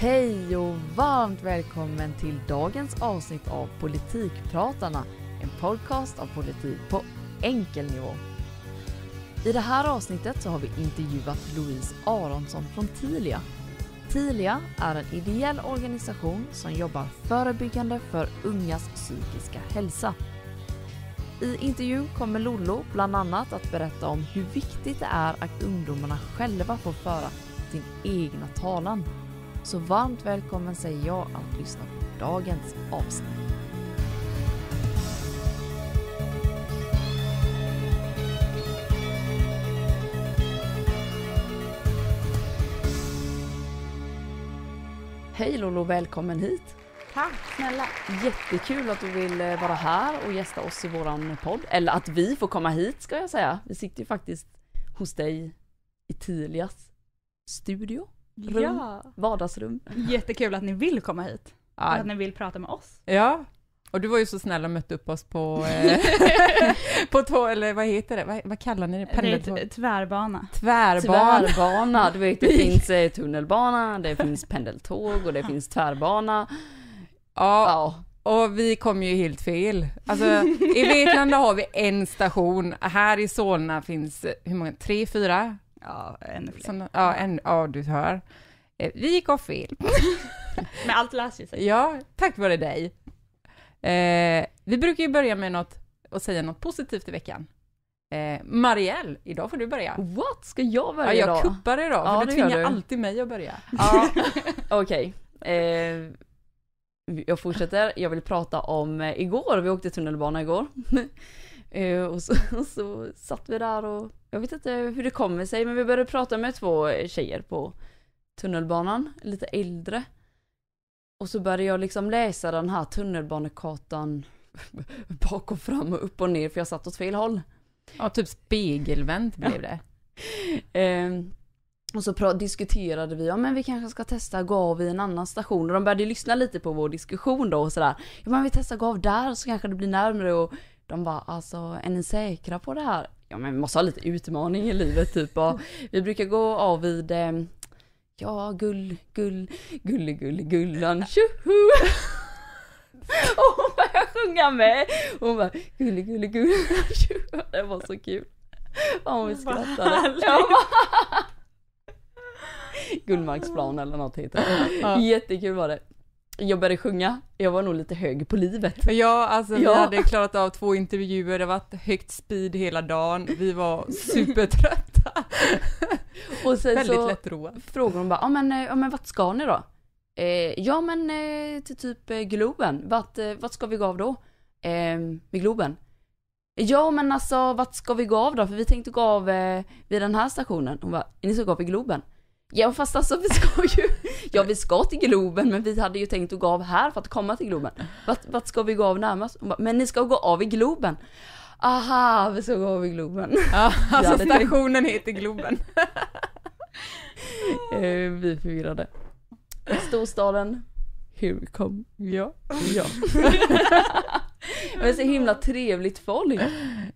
Hej och varmt välkommen till dagens avsnitt av Politikpratarna, en podcast av politik på enkel nivå. I det här avsnittet så har vi intervjuat Louise Aronsson från Tilia. Tilia är en ideell organisation som jobbar förebyggande för ungas psykiska hälsa. I intervjun kommer Lollo bland annat att berätta om hur viktigt det är att ungdomarna själva får föra sin egna talan så varmt välkommen säger jag att lyssna på dagens avsnitt. Hej Lolo, välkommen hit! Tack snälla! Jättekul att du vill eh, vara här och gästa oss i våran podd. Eller att vi får komma hit ska jag säga. Vi sitter ju faktiskt hos dig i Tilias studio rum, ja. vardagsrum. Jättekul att ni vill komma hit. Ja. Och att ni vill prata med oss. Ja, och du var ju så snäll och mötte upp oss på, eh, på tå, eller vad heter det, vad, vad kallar ni det? Pendeltåg? Det är tvärbana. Tvärbana, du vet det finns eh, tunnelbana, det finns pendeltåg och det finns tvärbana. Ja, oh. och vi kom ju helt fel. Alltså, i Vetlanda har vi en station, här i Solna finns, eh, hur många, tre, fyra? Ja, ännu fler. Såna, ja, en, ja, du hör. Eh, vi gick off film. Men allt löser sig. Ja, tack vare dig. Eh, vi brukar ju börja med något och säga något positivt i veckan. Eh, Marielle, idag får du börja. What? Ska jag börja idag? Ja, jag då? kuppar idag, för ja, du tvingar du. alltid mig att börja. Ja, okej. Okay. Eh, jag fortsätter, jag vill prata om eh, igår, vi åkte tunnelbana igår. Eh, och, så, och så satt vi där och jag vet inte hur det kommer sig men vi började prata med två tjejer på tunnelbanan, lite äldre. Och så började jag liksom läsa den här tunnelbanekartan bak och fram och upp och ner för jag satt åt fel håll. Ja, typ spegelvänt blev det. ehm, och så diskuterade vi, ja men vi kanske ska testa gå av i en annan station och de började lyssna lite på vår diskussion då och sådär. Ja men vi testar gå av där så kanske det blir närmre och de bara alltså är ni säkra på det här? ja men vi måste ha lite utmaning i livet typ och vi brukar gå av vid eh, ja gull, gull, gullegullegullan, tjoho! och hon började sjunga med! Hon bara gullegullegullan, tjoho! Det var så kul! Ja hon skrattade. Ja, Gullmarksplan eller något heter det. Jättekul var det jag började sjunga, jag var nog lite hög på livet. Ja, alltså vi hade klarat av två intervjuer, det var högt speed hela dagen, vi var supertrötta. och sen Väldigt så lättroa. frågade hon bara, ja men, ja men vart ska ni då? Eh, ja men eh, till typ eh, Globen, vart, eh, vart ska vi gå av då? Eh, med Globen? Ja men alltså vart ska vi gå av då? För vi tänkte gå av eh, vid den här stationen. Hon bara, ni ska gå av i Globen? Ja fast alltså vi ska ju, ja vi ska till Globen men vi hade ju tänkt att gå av här för att komma till Globen. Vart, ska vi gå av närmast? Bara, men ni ska gå av i Globen. Aha, vi ska gå av i Globen. Ja, alltså stationen heter Globen. Eh, vi förvirrade. Storstaden, here we come. Ja. ja. Men så himla trevligt folk.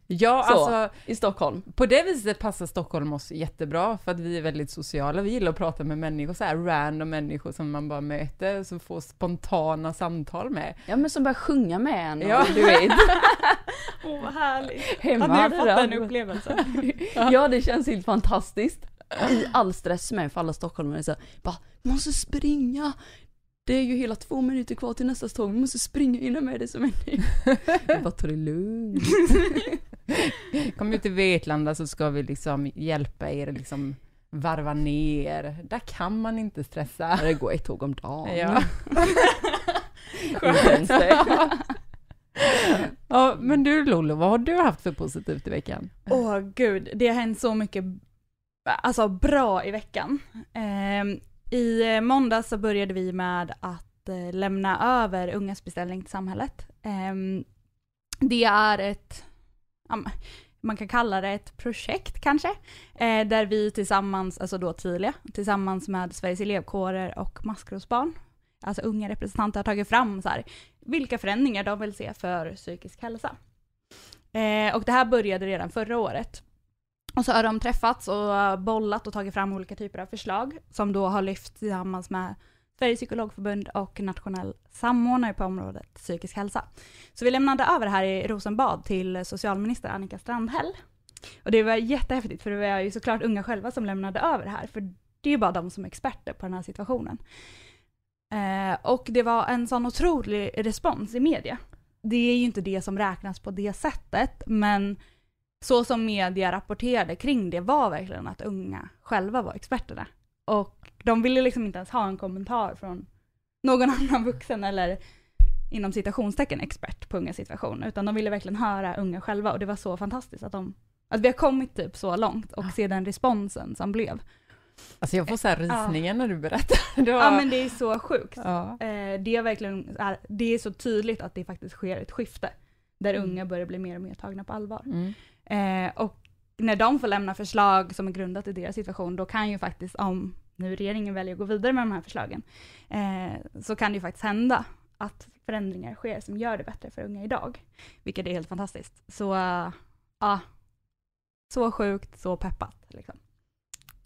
Ja, så, alltså. I Stockholm. På det viset passar Stockholm oss jättebra för att vi är väldigt sociala. Vi gillar att prata med människor, så här random människor som man bara möter, som får spontana samtal med. Ja, men som börjar sjunga med en. Ja. Du vet. Åh, oh, vad härligt. Hemma att ni fått den, den upplevelsen. ja, det känns helt fantastiskt i all stress med för alla stockholmare så bara, måste springa, det är ju hela två minuter kvar till nästa tåg, vi måste springa innan med det som händer. Jag bara, ta det lugnt. Kom ut till Vetlanda så ska vi liksom hjälpa er liksom varva ner. Där kan man inte stressa. Det går ett tåg om dagen. Ja. ja, men du Lollo, vad har du haft för positivt i veckan? Åh oh, gud, det har hänt så mycket alltså bra i veckan. Eh, i eh, måndags så började vi med att eh, lämna över Ungas beställning till samhället. Ehm, det är ett, man kan kalla det ett projekt kanske, eh, där vi tillsammans, alltså då Tilia, tillsammans med Sveriges elevkårer och Maskrosbarn, alltså unga representanter har tagit fram så här, vilka förändringar de vill se för psykisk hälsa. Och det här började redan förra året och så har de träffats och bollat och tagit fram olika typer av förslag som då har lyfts tillsammans med Sveriges psykologförbund och nationell samordnare på området psykisk hälsa. Så vi lämnade över här i Rosenbad till socialminister Annika Strandhäll. Och det var jättehäftigt för det var ju såklart unga själva som lämnade över här för det är ju bara de som är experter på den här situationen. Eh, och det var en sån otrolig respons i media. Det är ju inte det som räknas på det sättet men så som media rapporterade kring det var verkligen att unga själva var experterna. Och de ville liksom inte ens ha en kommentar från någon annan vuxen eller inom citationstecken expert på unga situation, utan de ville verkligen höra unga själva och det var så fantastiskt att de, att vi har kommit typ så långt och ja. Ah. se den responsen som blev. Alltså jag får så här eh, rysningar ja. när du berättar. Var... Ja men det är så sjukt. Ja. Eh, det är verkligen, det är så tydligt att det faktiskt sker ett skifte, där mm. unga börjar bli mer och mer tagna på allvar. Mm. Eh, och när de får lämna förslag som är grundat i deras situation, då kan ju faktiskt, om nu regeringen väljer att gå vidare med de här förslagen, eh, så kan det ju faktiskt hända att förändringar sker som gör det bättre för unga idag. Vilket är helt fantastiskt. Så, ja. Uh, uh, så sjukt, så peppat. Liksom.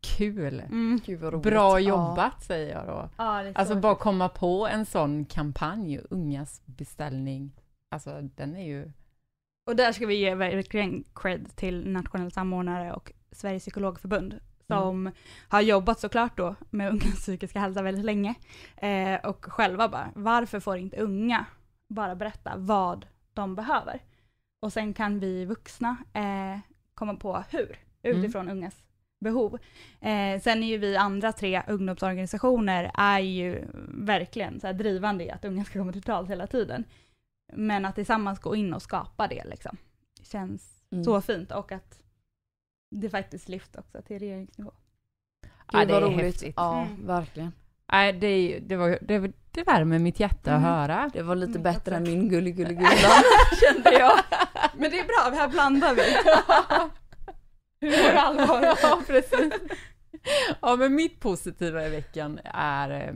Kul! Mm. Bra jobbat ja. säger jag då. Ja, alltså bara att komma på en sån kampanj, Ungas beställning, alltså den är ju och där ska vi ge verkligen cred till nationell samordnare och Sveriges psykologförbund som mm. har jobbat såklart då med ungas psykiska hälsa väldigt länge. Eh, och själva bara, varför får inte unga bara berätta vad de behöver? Och sen kan vi vuxna eh, komma på hur, mm. utifrån mm. ungas behov. Eh, sen är ju vi andra tre ungdomsorganisationer är ju verkligen så drivande i att unga ska komma till tals hela tiden. Men att tillsammans gå in och skapa det liksom. känns mm. så fint och att det faktiskt lyft också till regeringsnivå. Gud, ja, det vad roligt. Häftigt. Ja, mm. verkligen. Nej, det, det, var, det, det värmer mitt hjärta mm. att höra. Det var lite mm, bättre än min gulligulligulla, kände jag. Men det är bra, här blandar vi. Humor allvar. Ja, precis. Ja, men mitt positiva i veckan är, eh,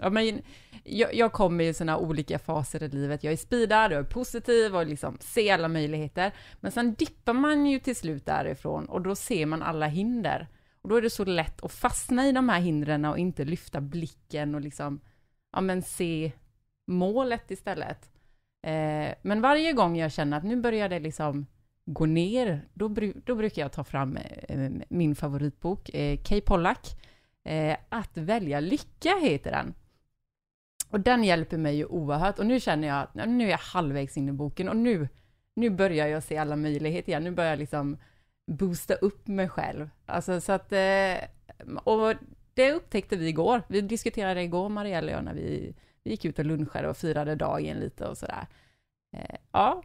ja men jag, jag kommer i sådana olika faser i livet. Jag är speedad, jag är positiv och liksom ser alla möjligheter. Men sen dippar man ju till slut därifrån och då ser man alla hinder. Och då är det så lätt att fastna i de här hindren och inte lyfta blicken och liksom, ja men se målet istället. Eh, men varje gång jag känner att nu börjar det liksom gå ner, då, då brukar jag ta fram eh, min favoritbok, eh, Kay Pollack. Eh, att välja lycka heter den. Och den hjälper mig ju oerhört och nu känner jag att nu är jag halvvägs in i boken och nu, nu börjar jag se alla möjligheter igen. Nu börjar jag liksom boosta upp mig själv. Alltså så att, eh, och det upptäckte vi igår. Vi diskuterade igår, Marielle och jag, när vi, vi gick ut och lunchade och firade dagen lite och sådär. Eh, ja,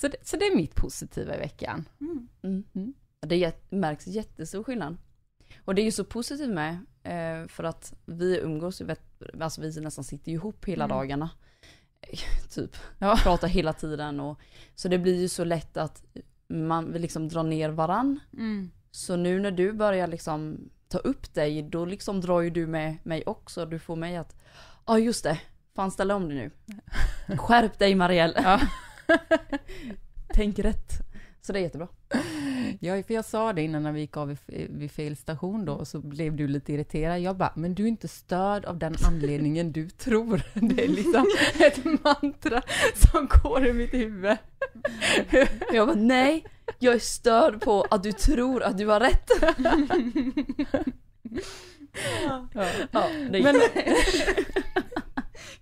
så det, så det är mitt positiva i veckan. Mm. Mm. mm. Det märks jättestor skillnad. Och det är ju så positivt med Eh, för att vi umgås ju, alltså vi nästan sitter ju ihop hela mm. dagarna. typ, ja. pratar hela tiden och så det blir ju så lätt att man vill liksom dra ner varann. Mm. Så nu när du börjar liksom ta upp dig, då liksom drar ju du med mig också. Du får mig att, ja ah, just det, fan ställ om dig nu. Skärp dig Marielle. Ja. Tänk rätt. Så det är jättebra. Ja, för jag sa det innan när vi gick av vid fel station då, och så blev du lite irriterad. Jag bara, men du är inte störd av den anledningen du tror. Det är liksom ett mantra som går i mitt huvud. Jag bara, nej, jag är störd på att du tror att du har rätt. Ja, ja. ja det men...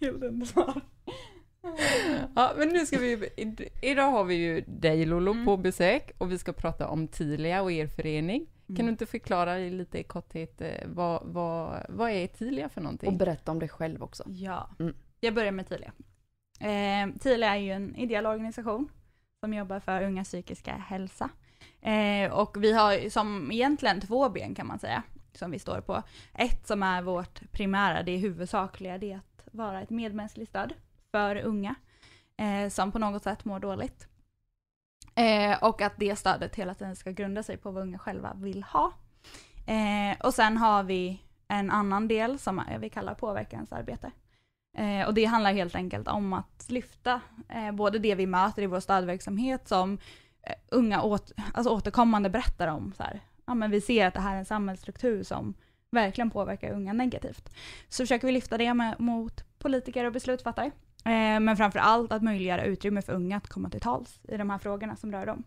Helt underbart. Ja, men nu ska vi Idag har vi ju dig Lolo mm. på besök och vi ska prata om Tilia och er förening. Mm. Kan du inte förklara lite i korthet, eh, vad, vad, vad är Tilia för någonting? Och berätta om dig själv också. Ja, mm. jag börjar med Tilia. Eh, Tilia är ju en ideell organisation som jobbar för unga psykiska hälsa. Eh, och vi har som egentligen två ben kan man säga, som vi står på. Ett som är vårt primära, det är huvudsakliga, det är att vara ett medmänskligt stöd för unga eh, som på något sätt mår dåligt. Eh, och att det stödet hela tiden ska grunda sig på vad unga själva vill ha. Eh, och sen har vi en annan del som vi kallar påverkansarbete. Eh, och det handlar helt enkelt om att lyfta eh, både det vi möter i vår stödverksamhet som eh, unga åt, alltså återkommande berättar om. Så här, ja, men vi ser att det här är en samhällsstruktur som verkligen påverkar unga negativt. Så försöker vi lyfta det med, mot politiker och beslutsfattare. Eh, men framför allt att möjliggöra utrymme för unga att komma till tals i de här frågorna som rör dem.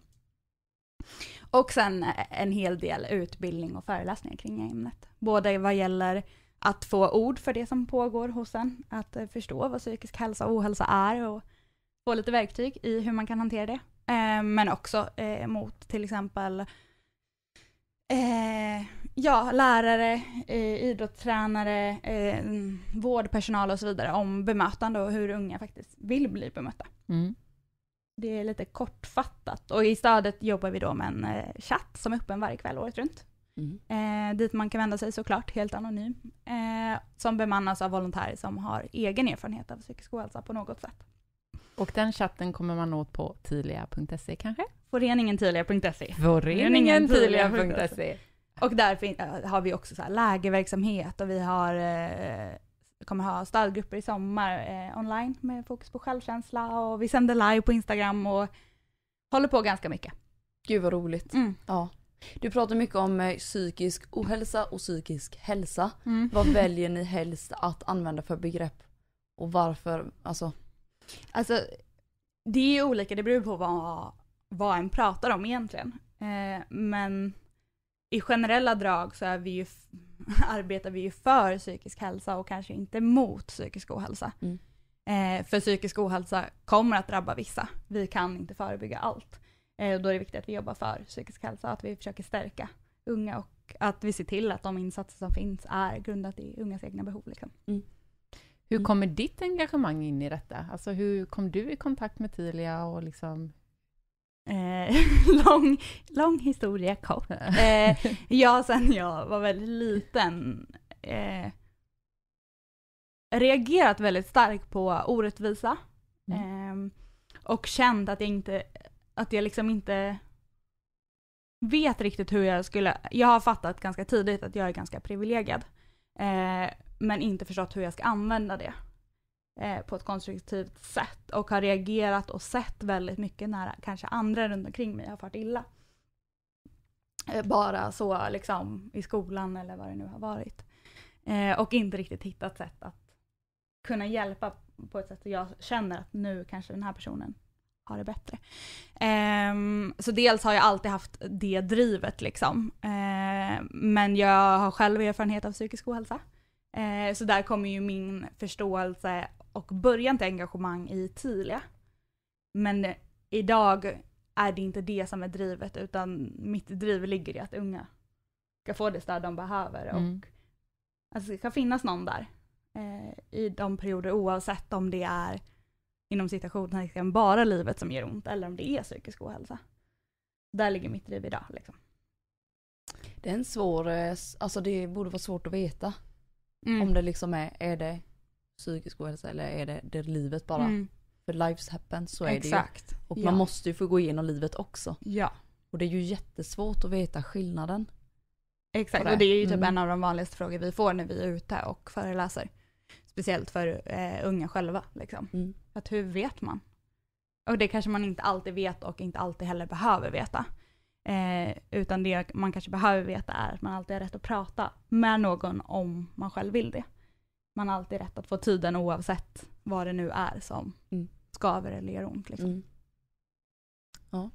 Och sen eh, en hel del utbildning och föreläsningar kring ämnet. Både vad gäller att få ord för det som pågår hos en, att eh, förstå vad psykisk hälsa och ohälsa är och få lite verktyg i hur man kan hantera det. Eh, men också mot till exempel Eh, ja, lärare, eh, idrottstränare, eh, vårdpersonal och så vidare om bemötande och hur unga faktiskt vill bli bemötta. Mm. Det är lite kortfattat och i stödet jobbar vi då med en eh, chatt som är öppen varje kväll året runt. Mm. Eh, dit man kan vända sig såklart, helt anonym. Eh, som bemannas av volontärer som har egen erfarenhet av psykisk ohälsa på något sätt. Och den chatten kommer man åt på tilia.se kanske? Foreningentilia.se. E. Foreningentilia.se. Och där eh, har vi också så här lägerverksamhet och vi har, eh, kommer ha stödgrupper i sommar eh, online med fokus på självkänsla och vi sänder live på Instagram och håller på ganska mycket. Gud vad roligt. Mm. Ja. Du pratar mycket om eh, psykisk ohälsa och psykisk hälsa. Mm. Vad väljer ni helst att använda för begrepp? Och varför? Alltså, alltså det är olika, det beror på vad vad en pratar om egentligen. Eh, men i generella drag så är vi ju, arbetar vi ju för psykisk hälsa och kanske inte mot psykisk ohälsa. Mm. Eh, för psykisk ohälsa kommer att drabba vissa. Vi kan inte förebygga allt. Eh, då är det viktigt att vi jobbar för psykisk hälsa, att vi försöker stärka unga och att vi ser till att de insatser som finns är grundat i ungas egna behov. Liksom. Mm. Hur mm. kommer ditt engagemang in i detta? Alltså hur kom du i kontakt med Tilia och liksom Eh, lång, lång historia kort. Eh, jag sen jag var väldigt liten eh, reagerat väldigt starkt på orättvisa. Mm. Ehm, och känt att jag inte, att jag liksom inte vet riktigt hur jag skulle, jag har fattat ganska tidigt att jag är ganska privilegierad. Eh, men inte förstått hur jag ska använda det. Eh, på ett konstruktivt sätt och har reagerat och sett väldigt mycket när kanske andra runt omkring mig har fått illa. Eh, bara så liksom i skolan eller vad det nu har varit. Eh, och inte riktigt hittat sätt att kunna hjälpa på ett sätt så jag känner att nu kanske den här personen har det bättre. Ehm, så dels har jag alltid haft det drivet liksom. Ehm, men jag har själv erfarenhet av psykisk ohälsa. så där kommer ju min förståelse och började till engagemang i Tilia. Men idag är det inte det som är drivet utan mitt driv ligger i att unga ska få det stöd de behöver och mm. det ska finnas någon där eh, i de perioder oavsett om det är inom situationen, bara livet som gör ont eller om det är psykisk ohälsa. Där ligger mitt driv idag. Liksom. Det är en svår, eh, alltså det borde vara svårt att veta. Mm. Om det liksom är, är det psykisk ohälsa eller är det, det är livet bara? Mm. För lives happen, så är Exakt. det ju. Och ja. man måste ju få gå igenom livet också. Ja. Och det är ju jättesvårt att veta skillnaden. Exakt, det. och det är ju typ mm. en av de vanligaste frågor vi får när vi är ute och föreläser. Speciellt för eh, unga själva. Liksom. Mm. Att hur vet man? Och det kanske man inte alltid vet och inte alltid heller behöver veta. Eh, utan det man kanske behöver veta är att man alltid har rätt att prata med någon om man själv vill det man har alltid rätt att få tiden oavsett vad det nu är som mm. skaver eller gör ont. Liksom. Mm. Ja.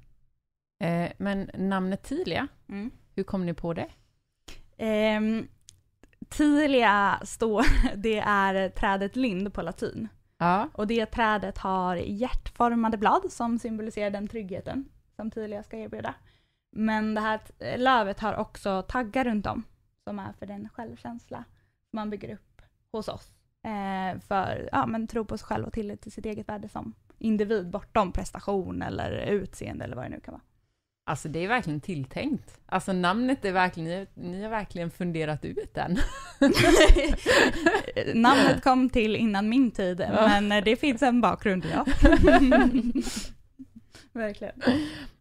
Eh, men namnet Tilia, mm. hur kom ni på det? Eh, Tilia står, det är trädet lind på latin. Ja. Och det trädet har hjärtformade blad som symboliserar den tryggheten som Tilia ska erbjuda. Men det här lövet har också taggar runt om som är för den självkänsla man bygger upp hos oss. Eh, för ja, men tro på sig själv och tillit till sitt eget värde som individ bortom prestation eller utseende eller vad det nu kan vara. Alltså det är verkligen tilltänkt. Alltså namnet är verkligen, ni, ni har verkligen funderat ut den. namnet kom till innan min tid, men det finns en bakgrund, ja. verkligen.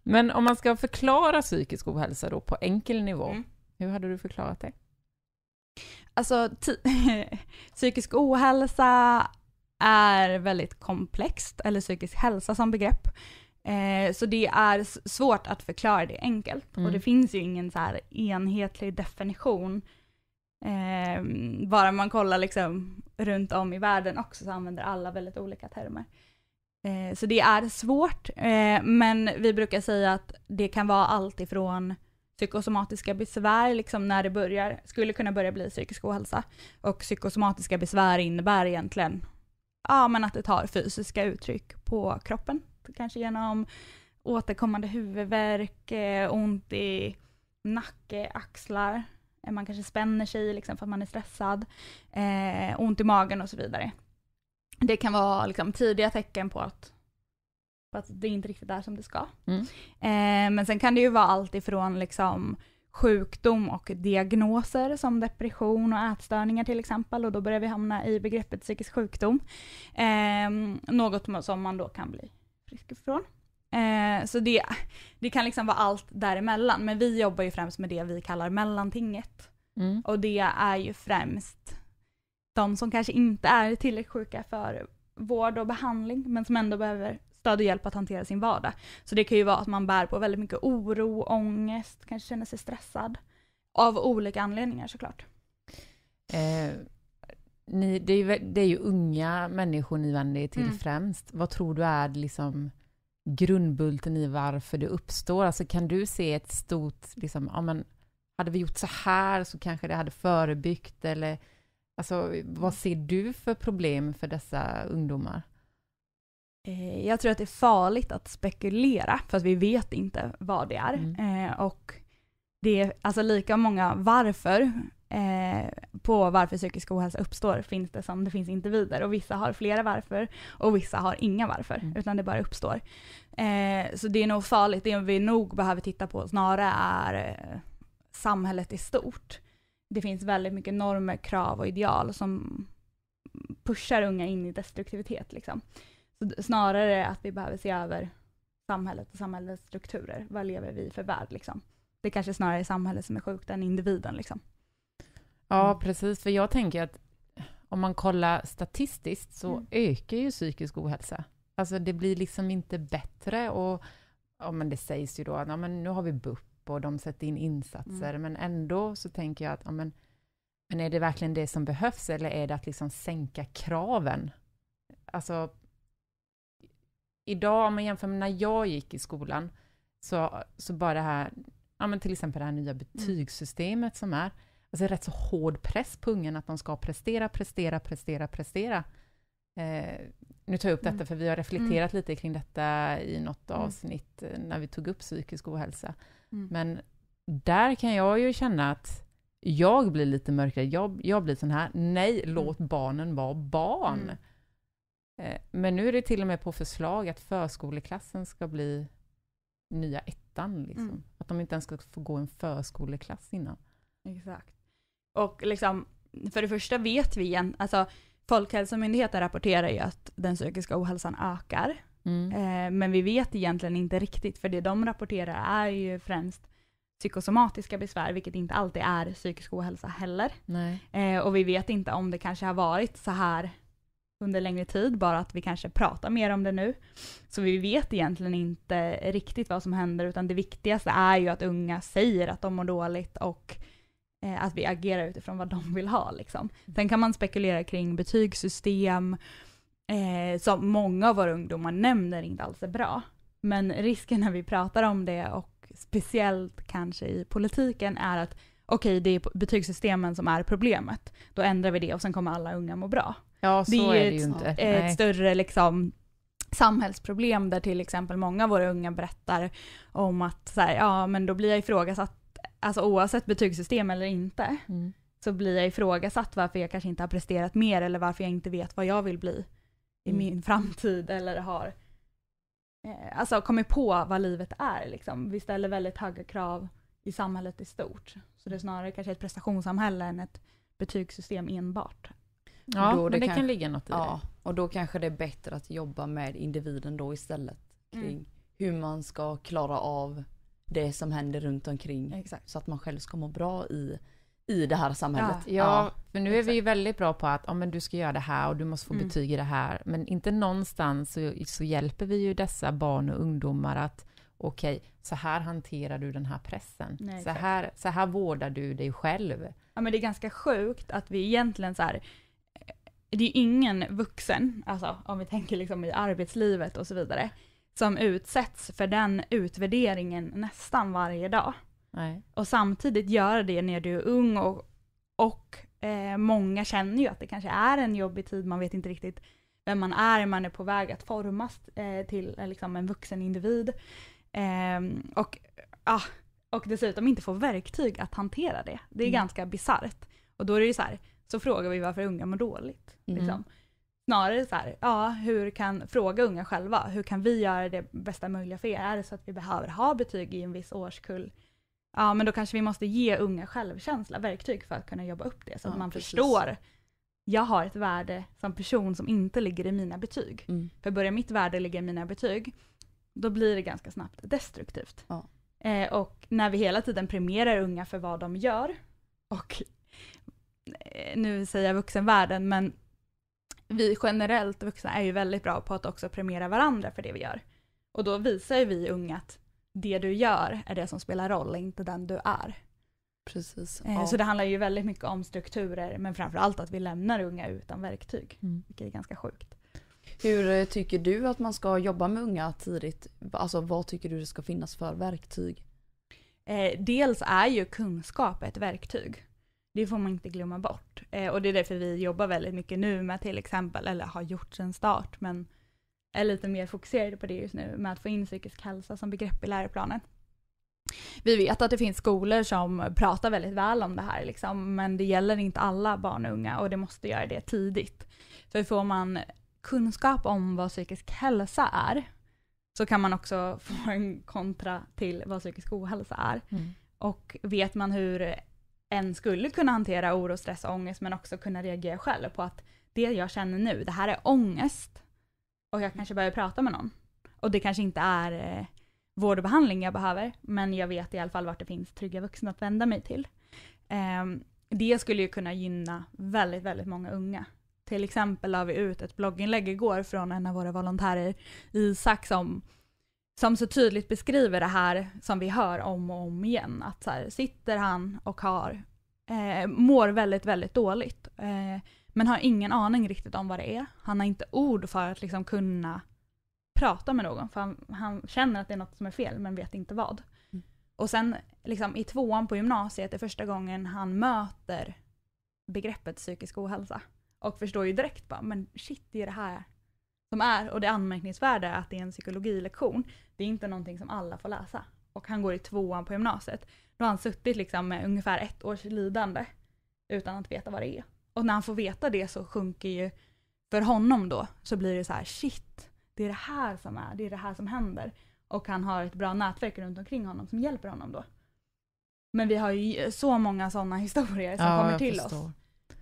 Men om man ska förklara psykisk ohälsa då på enkel nivå, mm. hur hade du förklarat det? Alltså psykisk ohälsa är väldigt komplext, eller psykisk hälsa som begrepp. Eh, så det är svårt att förklara det enkelt mm. och det finns ju ingen så enhetlig definition. Eh, bara man kollar liksom runt om i världen också så använder alla väldigt olika termer. Eh, så det är svårt, eh, men vi brukar säga att det kan vara allt ifrån psykosomatiska typ besvär liksom när det börjar, skulle kunna börja bli psykisk ohälsa. Och psykosomatiska besvär innebär egentligen ja, men att det tar fysiska uttryck på kroppen. Kanske genom återkommande huvudvärk, eh, ont i nacke, axlar. Eh, man kanske spänner sig liksom för att man är stressad, eh, ont i magen och så vidare. Det kan vara liksom tidiga tecken på att Typ att det inte riktigt är som det ska. Mm. Eh, men sen kan det ju vara allt ifrån liksom sjukdom och diagnoser som depression och ätstörningar till exempel och då börjar vi hamna i begreppet psykisk sjukdom. Eh, något som man då kan bli frisk ifrån. Eh, så det, det kan liksom vara allt däremellan men vi jobbar ju främst med det vi kallar mellantinget. Mm. Och det är ju främst de som kanske inte är tillräckligt sjuka för vård och behandling men som ändå behöver stöd och hjälp att hantera sin vardag. Så det kan ju vara att man bär på väldigt mycket oro, ångest, kanske känner sig stressad. Av olika anledningar såklart. Eh, ni, det, är ju, det är ju unga människor ni vänder er till mm. främst. Vad tror du är liksom grundbulten i varför det uppstår? Alltså kan du se ett stort, liksom, ja men hade vi gjort så här så kanske det hade förebyggt eller alltså vad ser du för problem för dessa ungdomar? Eh, jag tror att det är farligt att spekulera för att vi vet inte vad det är. Mm. Eh, och det är alltså lika många varför eh, på varför psykisk ohälsa uppstår finns det som det finns individer och vissa har flera varför och vissa har inga varför mm. utan det bara uppstår. så det är nog farligt, det vi nog behöver titta på snarare är samhället i stort. Det finns väldigt mycket normer, krav och ideal som pushar unga in i destruktivitet. Liksom. Snarare att vi behöver se över samhället och samhällets strukturer. Vad lever vi för värld? Liksom? Det kanske snarare är samhället som är sjukt än individen. Liksom. Ja, mm. precis. För jag tänker att om man kollar statistiskt så mm. ökar ju psykisk ohälsa. Alltså det blir liksom inte bättre och ja, men det sägs ju då att ja, men nu har vi BUP och de sätter in insatser, mm. men ändå så tänker jag att ja, men, men är det verkligen det som behövs eller är det att liksom sänka kraven? Alltså idag, om man jämför med när jag gick i skolan, så, så bara det här, ja men till exempel det här nya betygssystemet som är, alltså rätt så hård press på ungen att de ska prestera, prestera, prestera, prestera. Eh, nu tar jag upp detta, mm. för vi har reflekterat mm. lite kring detta i något mm. avsnitt, mm. när vi tog upp psykisk ohälsa. Mm. Men där kan jag ju känna att jag blir lite mörkare, jag, jag blir sån här, nej, låt mm. barnen vara barn. Eh, men nu är det till och med på förslag att förskoleklassen ska bli nya ettan. Liksom. Mm. Att de inte ens ska få gå en förskoleklass innan. Exakt. Och liksom, för det första vet vi igen, alltså Folkhälsomyndigheten rapporterar ju att den psykiska ohälsan ökar. Mm. Eh, men vi vet egentligen inte riktigt, för det de rapporterar är ju främst psykosomatiska besvär, vilket inte alltid är psykisk ohälsa heller. Eh, och vi vet inte om det kanske har varit så här under längre tid, bara att vi kanske pratar mer om det nu. Så vi vet egentligen inte riktigt vad som händer, utan det viktigaste är ju att unga säger att de mår dåligt och eh, att vi agerar utifrån vad de vill ha. Liksom. Mm. Sen kan man spekulera kring betygssystem, eh, som många av våra ungdomar nämner inte alls är bra. Men risken när vi pratar om det och speciellt kanske i politiken är att okej, okay, det är betygssystemen som är problemet. Då ändrar vi det och sen kommer alla unga må bra. Ja, det är, är det ett, ju inte. ett Nej. större liksom, samhällsproblem där till exempel många av våra unga berättar om att så här, ja men då blir jag ifrågasatt, alltså oavsett betygssystem eller inte, mm. så blir jag ifrågasatt varför jag kanske inte har presterat mer eller varför jag inte vet vad jag vill bli i mm. min framtid eller har eh, alltså kommit på vad livet är liksom. Vi ställer väldigt höga krav i samhället i stort. Så det är mm. snarare kanske ett prestationssamhälle än ett betygssystem enbart. Ja, då det, men det kan, kan ligga något i ja, det. Och då kanske det är bättre att jobba med individen då istället. Mm. Kring mm. hur man ska klara av det som händer runt omkring. Exakt. Så att man själv ska må bra i, i det här samhället. Ja, ja men nu exakt. är vi ju väldigt bra på att ja, men du ska göra det här och du måste få mm. betyg i det här. Men inte någonstans så, så hjälper vi ju dessa barn och ungdomar att okej, så här hanterar du den här pressen. Nej, så, här, så här vårdar du dig själv. Ja men det är ganska sjukt att vi egentligen så här, det är ingen vuxen, alltså om vi tänker liksom i arbetslivet och så vidare, som utsätts för den utvärderingen nästan varje dag. Nej. Och samtidigt göra det när du är ung och, och eh, många känner ju att det kanske är en jobbig tid, man vet inte riktigt vem man är, man är på väg att formas eh, till eh, liksom en vuxen individ. Eh, och, ah, och dessutom inte få verktyg att hantera det. Det är mm. ganska bisarrt. Och då är det ju så här, så frågar vi varför unga mår dåligt. Mm. Liksom. Snarare så här, ja, hur kan, fråga unga själva, hur kan vi göra det bästa möjliga för er? Är det så att vi behöver ha betyg i en viss årskull? Ja, men då kanske vi måste ge unga självkänsla, verktyg för att kunna jobba upp det, så att man precis. förstår jag har ett värde som person som inte ligger i mina betyg. Mm. För börjar mitt värde ligga i mina betyg, då blir det ganska snabbt destruktivt. Ja. Eh, och när vi hela tiden premierar unga för vad de gör och Eh, nu säger jag vuxenvärlden, men vi generellt vuxna är ju väldigt bra på att också premiera varandra för det vi gör. Och då visar ju vi unga att det du gör är det som spelar roll, inte den du är. Precis. Eh, ja. Så det handlar ju väldigt mycket om strukturer, men framförallt att vi lämnar unga utan verktyg, mm. vilket är ganska sjukt. Hur eh, tycker du att man ska jobba med unga tidigt? Alltså vad tycker du det ska finnas för verktyg? dels är ju kunskap ett verktyg det får man inte glömma bort. Eh, och det är därför vi jobbar väldigt mycket nu med till exempel, eller har gjort sedan start, men är lite mer fokuserade på det just nu, med att få in psykisk hälsa som begrepp i läroplanen. Vi vet att det finns skolor som pratar väldigt väl om det här, liksom, men det gäller inte alla barn och unga och det måste göra det tidigt. För får man kunskap om vad psykisk hälsa är, så kan man också få en kontra till vad psykisk ohälsa är. Mm. Och vet man hur en skulle kunna hantera oro, stress och ångest men också kunna reagera själv på att det jag känner nu, det här är ångest. Och jag kanske behöver prata med någon. Och det kanske inte är eh, vård och behandling jag behöver, men jag vet i alla fall vart det finns trygga vuxna att vända mig till. Eh, det skulle ju kunna gynna väldigt, väldigt många unga. Till exempel la vi ut ett blogginlägg igår från en av våra volontärer, Isak, som som så tydligt beskriver det här som vi hör om och om igen. Att så här, sitter han och har, eh, mår väldigt, väldigt dåligt. Eh, men har ingen aning riktigt om vad det är. Han har inte ord för att liksom kunna prata med någon. För han, han känner att det är något som är fel men vet inte vad. Mm. Och sen liksom, i tvåan på gymnasiet är första gången han möter begreppet psykisk ohälsa. Och förstår ju direkt bara, men shit det är det här som är, och det anmärkningsvärda är att det är en psykologilektion. Det är inte någonting som alla får läsa. Och han går i tvåan på gymnasiet. Då har han suttit liksom med ungefär ett års lidande utan att veta vad det är. Och när han får veta det så sjunker ju, för honom då, så blir det så här shit, det är det här som är, det är det här som händer. Och han har ett bra nätverk runt omkring honom som hjälper honom då. Men vi har ju så många sådana historier som ja, kommer till oss.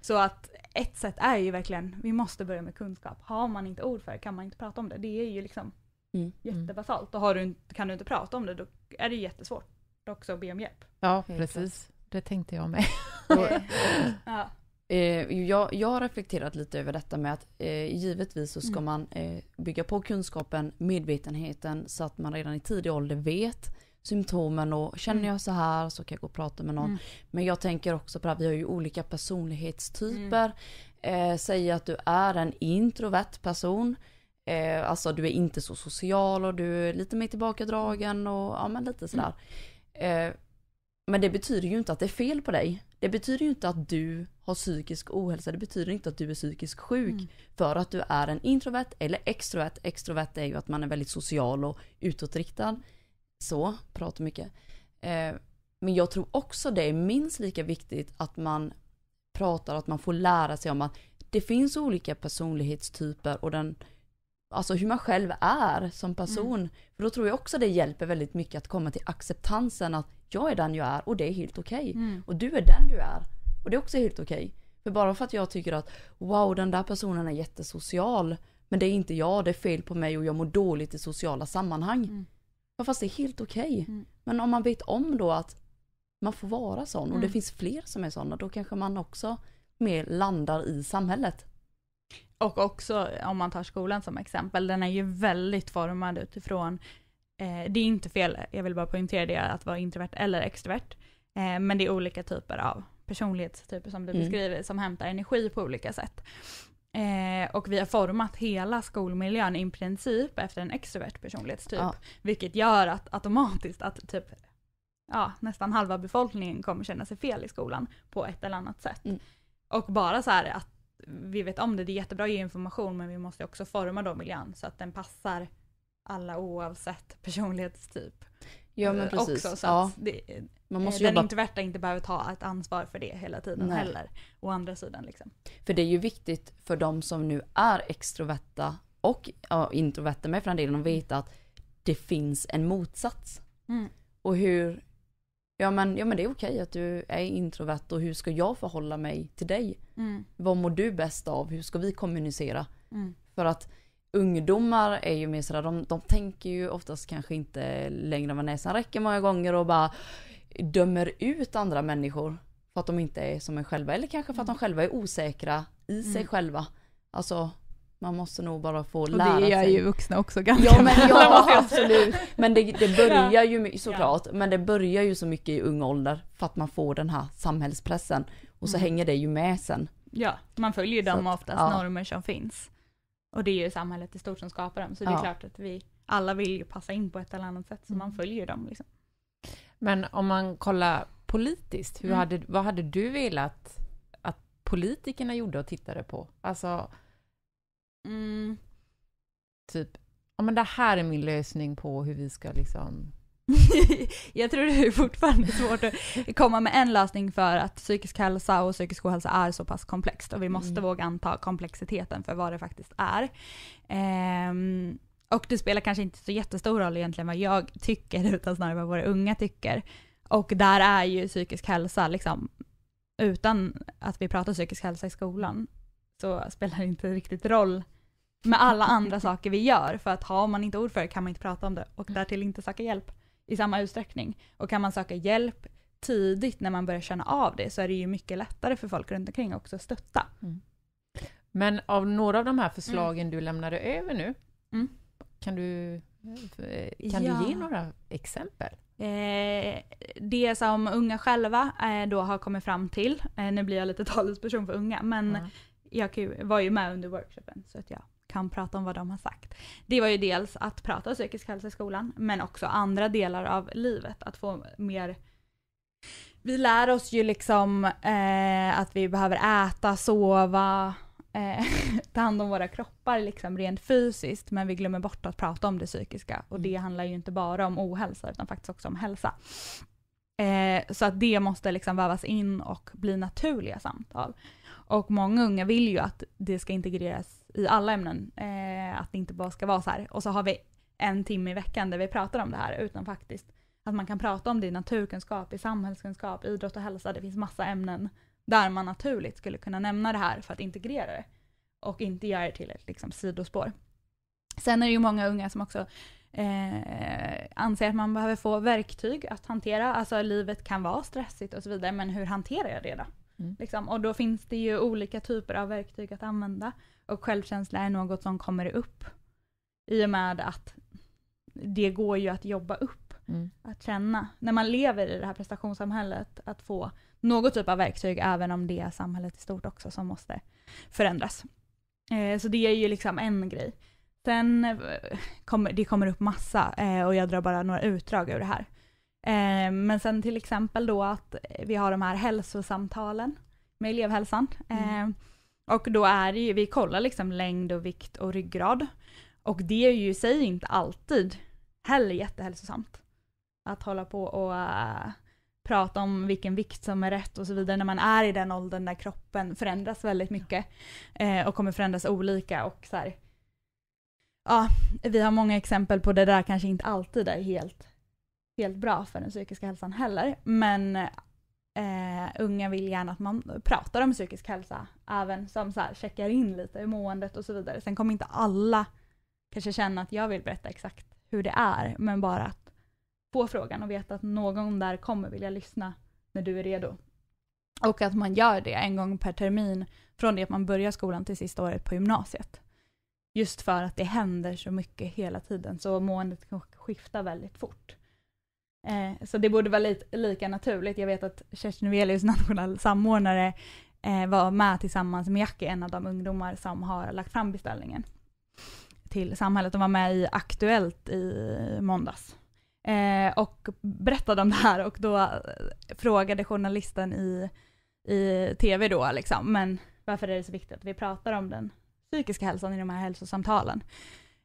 Så att ett sätt är ju verkligen, vi måste börja med kunskap. Har man inte ord för det kan man inte prata om det. Det är ju liksom mm. mm. jättebasalt. Och har du, kan du inte prata om det då är det jättesvårt också att be om hjälp. Ja, precis. Det tänkte jag med. ja. Eh, jag, jag, har reflekterat lite över detta med att eh, givetvis så ska mm. man eh, bygga på kunskapen, medvetenheten så att man redan i tidig ålder vet symptomen och känner mm. jag så här så kan jag gå och prata med någon. Mm. Men jag tänker också på det här, vi har ju olika personlighetstyper. Mm. Eh, säg att du är en introvert person. Eh, alltså du är inte så social och du är lite mer tillbakadragen och ja men lite mm. sådär. Mm. Eh, men det betyder ju inte att det är fel på dig. Det betyder ju inte att du har psykisk ohälsa. Det betyder inte att du är psykiskt sjuk. Mm. För att du är en introvert eller extrovert. Extrovert är ju att man är väldigt social och utåtriktad så, pratar mycket. Eh, men jag tror också det är minst lika viktigt att man pratar, att man får lära sig om att det finns olika personlighetstyper och den, alltså hur man själv är som person. Mm. För då tror jag också det hjälper väldigt mycket att komma till acceptansen att jag är den jag är och det är helt okej. Okay. Mm. Och du är den du är och det är också helt okej. Okay. För bara för att jag tycker att wow den där personen är jättesocial men det är inte jag, det är fel på mig och jag mår dåligt i sociala sammanhang. Mm. Ja Fast det är helt okej. Okay. Mm. Men om man vet om då att man får vara sån och mm. det finns fler som är såna, då kanske man också mer landar i samhället. Och också om man tar skolan som exempel, den är ju väldigt formad utifrån, eh, det är inte fel, jag vill bara poängtera det, att vara introvert eller extrovert, eh, men det är olika typer av personlighetstyper som du mm. beskriver, som hämtar energi på olika sätt. Eh, och vi har format hela skolmiljön i princip efter en extrovert personlighetstyp. Ja. Vilket gör att automatiskt att typ ja, nästan halva befolkningen kommer känna sig fel i skolan på ett eller annat sätt. Mm. Och bara så här att vi vet om det, det är jättebra att ge information men vi måste också forma då miljön så att den passar alla oavsett personlighetstyp. Ja men eh, precis. Också, så ja. det, man måste eh, den jobba... introverta inte behöver ta ett ansvar för det hela tiden Nej. heller. Å andra sidan liksom. För det är ju viktigt för de som nu är extroverta och ja, introverta med för den delen att veta att det finns en motsats. Mm. Och hur, ja men, ja men det är okej att du är introvert och hur ska jag förhålla mig till dig? Mm. Vad mår du bäst av? Hur ska vi kommunicera? Mm. För att ungdomar är ju mer sådär, de, de tänker ju oftast kanske inte längre än vad näsan räcker många gånger och bara dömer ut andra människor för att de inte är som en själva eller kanske för att de mm. själva är osäkra i sig mm. själva. Alltså man måste nog bara få lära sig. Och det gör ju vuxna också ganska Ja men ja absolut. Men det, det börjar ju såklart, ja. men det börjar ju så mycket i ung ålder för att man får den här samhällspressen och så mm. hänger det ju med sen. Ja, man följer ju de oftast ja. normer som finns. Och det är ju samhället i stort som skapar dem, så det är ja. klart att vi alla vill ju passa in på ett eller annat sätt, så mm. man följer dem. Liksom. Men om man kollar politiskt, hur mm. hade, vad hade du velat att politikerna gjorde och tittade på? Alltså, mm. typ, ja men det här är min lösning på hur vi ska liksom jag tror det är fortfarande svårt att komma med en lösning för att psykisk hälsa och psykisk ohälsa är så pass komplext och vi måste mm. våga anta komplexiteten för vad det faktiskt är. Um, och det spelar kanske inte så jättestor roll egentligen vad jag tycker utan snarare vad våra unga tycker. Och där är ju psykisk hälsa, liksom, utan att vi pratar psykisk hälsa i skolan så spelar det inte riktigt roll med alla andra saker vi gör. För att har man inte ord för det kan man inte prata om det och mm. därtill inte söka hjälp i samma utsträckning. Och kan man söka hjälp tidigt när man börjar känna av det så är det ju mycket lättare för folk runt omkring också att stötta. Mm. Men av några av de här förslagen mm. du lämnade över nu, mm. kan, du, eh, kan ja. du ge några exempel? Eh, det som unga själva eh, då har kommit fram till, nu blir jag lite talesperson för unga, men jag var ju med under workshopen så att jag kan prata om vad de har sagt. Det var ju dels att prata psykisk hälsa i skolan men också andra delar av livet. Att få mer vi lär oss ju liksom eh, att vi behöver äta, sova, eh, ta hand om våra kroppar liksom rent fysiskt men vi glömmer bort att prata om det psykiska och det mm. handlar ju inte bara om ohälsa utan faktiskt också om hälsa. Eh, så att det måste liksom vävas in och bli naturliga samtal. Och många unga vill ju att det ska integreras i alla ämnen. Eh, att det inte bara ska vara så här. Och så har vi en timme i veckan där vi pratar om det här, utan faktiskt att man kan prata om det i naturkunskap, i samhällskunskap, idrott och hälsa. Det finns massa ämnen där man naturligt skulle kunna nämna det här för att integrera det. Och inte göra det till ett liksom, sidospår. Sen är det ju många unga som också eh, anser att man behöver få verktyg att hantera. Alltså livet kan vara stressigt och så vidare, men hur hanterar jag det då? Mm. Liksom, och då finns det ju olika typer av verktyg att använda. Och självkänsla är något som kommer upp i och med att det går ju att jobba upp. Mm. Att känna, när man lever i det här prestationssamhället, att få något typ av verktyg även om det är samhället i stort också som måste förändras. Eh, så det är ju liksom en grej. Sen eh, kommer det kommer upp massa eh, och jag drar bara några utdrag ur det här. Eh, men sen till exempel då att vi har de här hälsosamtalen med elevhälsan. Mm. Eh, och då är det ju, vi kollar liksom längd och vikt och ryggrad. Och det är ju i sig inte alltid heller jättehälsosamt. Att hålla på och uh, prata om vilken vikt som är rätt och så vidare när man är i den åldern där kroppen förändras väldigt mycket. Eh, och kommer förändras olika och så här, Ja, vi har många exempel på det där kanske inte alltid är helt, helt bra för den psykiska hälsan heller. Men eh, unga vill gärna att man pratar om psykisk hälsa, även som så här, checkar in lite i måendet och så vidare. Sen kommer inte alla kanske känna att jag vill berätta exakt hur det är, men bara att få frågan och veta att någon där kommer vilja lyssna när du är redo. Och att man gör det en gång per termin från det att man börjar skolan till sista året på gymnasiet. Just för att det händer så mycket hela tiden, så måendet kan skifta väldigt fort. Eh, så det borde vara li lika naturligt. Jag vet att Kerstin Velius, nationell samordnare, eh, var med tillsammans med Jackie, en av de ungdomar som har lagt fram beställningen till samhället. De var med i Aktuellt i måndags eh, och berättade om det här och då eh, frågade journalisten i, i tv då liksom, men varför är det så viktigt att vi pratar om den psykiska hälsan i de här hälsosamtalen?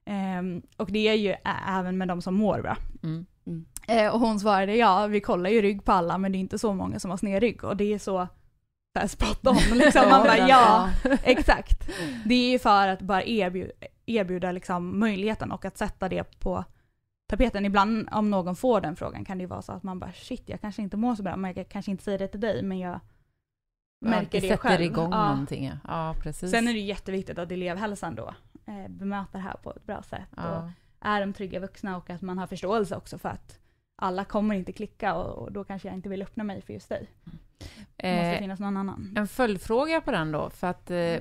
Ehm, och det är ju även med de som mår bra. Mm. Mm. Eh, och hon svarade ja, vi kollar ju rygg på alla men det är inte så många som har sned rygg och det är så såhär spot on liksom. Man bara ja, exakt. Det är ju för att bara erbjuda, erbjuda liksom möjligheten och att sätta det på tapeten. Ibland om någon får den frågan kan det ju vara så att man bara shit jag kanske inte mår så bra, men jag kanske inte säger det till dig men jag märker ja, det, det själv. sätter igång ja. någonting. Ja. precis. Sen är det jätteviktigt att elevhälsan då eh, bemöter det här på ett bra sätt. Ja. Och, är de trygga vuxna och att man har förståelse också för att alla kommer inte klicka och, och då kanske jag inte vill öppna mig för just dig. Det måste eh, finnas någon annan. En följdfråga på den då, för att eh,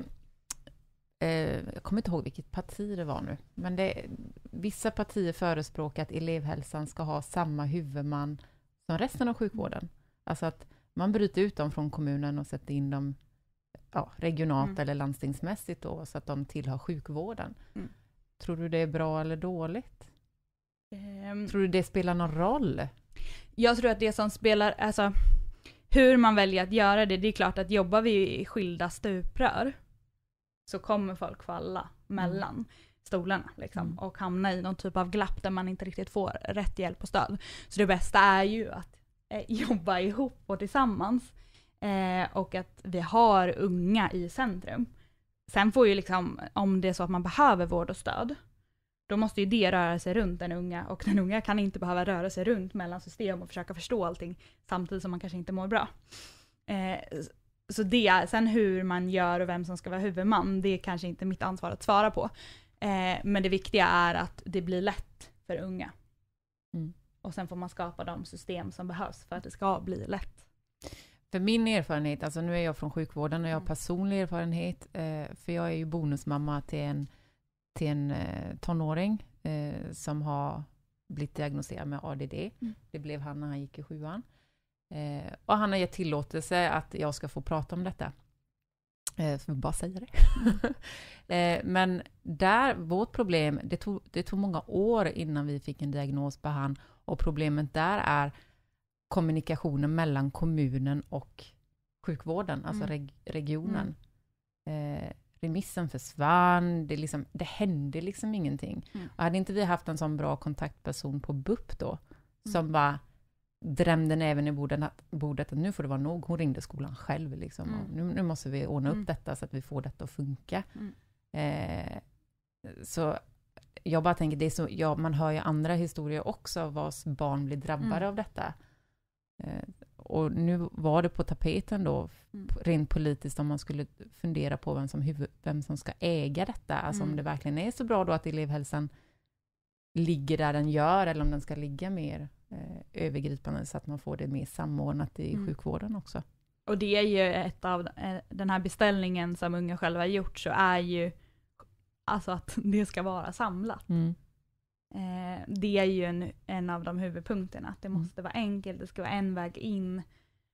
eh, jag kommer inte ihåg vilket parti det var nu, men det, vissa partier förespråkar att elevhälsan ska ha samma huvudman som resten av sjukvården. Alltså att man bryter ut dem från kommunen och sätter in dem ja, regionalt mm. eller landstingsmässigt då, så att de tillhör sjukvården. Mm. Tror du det är bra eller dåligt? Um, tror du det spelar någon roll? Jag tror att det som spelar, alltså hur man väljer att göra det, det är klart att jobbar vi i skilda stuprör så kommer folk falla mm. mellan mm. stolarna liksom, mm. och hamna i någon typ av glapp där man inte riktigt får rätt hjälp och stöd. Så det bästa är ju att eh, jobba ihop och tillsammans eh, och att vi har unga i centrum. Sen får ju liksom, om det är så att man behöver vård och stöd, då måste ju det röra sig runt den unga och den unga kan inte behöva röra sig runt mellan system och försöka förstå allting samtidigt som man kanske inte mår bra. Eh, så det, sen hur man gör och vem som ska vara huvudman, det är kanske inte mitt ansvar att svara på. Eh, men det viktiga är att det blir lätt för unga. Mm. Och sen får man skapa de system som behövs för att det ska bli lätt. För min erfarenhet, alltså nu är jag från sjukvården och jag har mm. personlig erfarenhet, eh, för jag är ju bonusmamma till en, till en eh, tonåring eh, som har blivit diagnostiserad med ADD. Mm. Det blev han när han gick i sjuan. och han har gett tillåtelse att jag ska få prata om detta. Så jag bara säger det. Men där, vårt problem, det tog, det tog många år innan vi fick en diagnos på han och problemet där är kommunikationen mellan kommunen och sjukvården, alltså mm. reg regionen. Mm. Eh, remissen försvann, det, liksom, det hände liksom ingenting. Mm. Och hade inte vi haft en sån bra kontaktperson på BUP då, mm. som bara drämde näven i bordet, att nu får det vara nog. Hon ringde skolan själv. Liksom, mm. nu, nu, måste vi ordna upp mm. detta så att vi får detta att funka. Mm. Eh, så jag bara tänker, det är så, ja, man hör ju andra historier också, vars barn blir drabbade av detta. Eh, och nu var det på tapeten då, mm. rent politiskt, om man skulle fundera på vem som, huvud, vem som ska äga detta, alltså mm. om det verkligen är så bra då att elevhälsan ligger där den gör, eller om den ska ligga mer eh, övergripande, så att man får det mer samordnat i mm. sjukvården också. Och det är ju ett av, eh, den här beställningen som Unga själva gjort, så är ju alltså att det ska vara samlat. Mm. Eh, det är ju en, en av de huvudpunkterna, att det mm. måste vara enkelt, det ska vara en väg in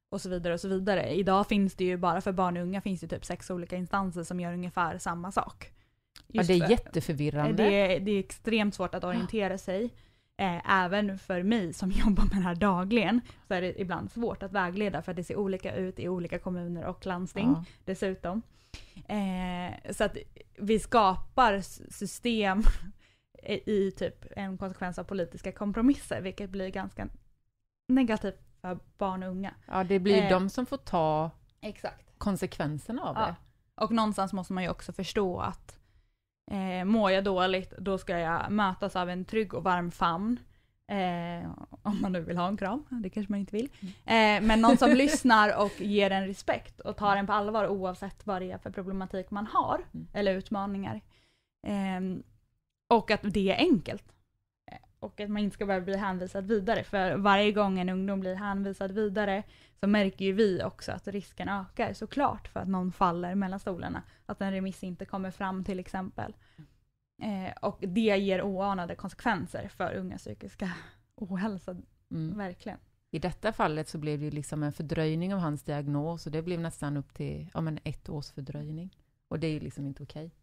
och så vidare och så vidare. Idag finns det ju bara för barn och unga finns det typ sex olika instanser som gör ungefär samma sak. ja, det är jätteförvirrande. Det är, det är extremt svårt att orientera sig. Eh, även för mig som jobbar med det här dagligen så är det ibland svårt att vägleda för att det ser olika ut i olika kommuner och landsting ja. dessutom. Eh, så att vi skapar system i typ en konsekvens av politiska kompromisser, vilket blir ganska negativt för barn och unga. Ja, det blir eh, de som får ta exakt. konsekvenserna av ja. det. Och någonstans måste man ju också förstå att eh, mår jag dåligt, då ska jag mötas av en trygg och varm famn. Eh, om man nu vill ha en kram, det kanske man inte vill. Mm. Eh, men någon som lyssnar och ger en respekt och tar en på allvar oavsett vad det är för problematik man har, mm. eller utmaningar. Eh, och att det är enkelt. Eh, och att man inte ska behöva bli hänvisad vidare. För varje gång en ungdom blir hänvisad vidare så märker ju vi också att risken ökar såklart för att någon faller mellan stolarna. Att en remiss inte kommer fram till exempel. Eh, och det ger oanade konsekvenser för unga psykiska ohälsa. Mm. Verkligen. I detta fallet så blev det liksom en fördröjning av hans diagnos och det blev nästan upp till ja, men ett års fördröjning. Och det är ju liksom inte okej.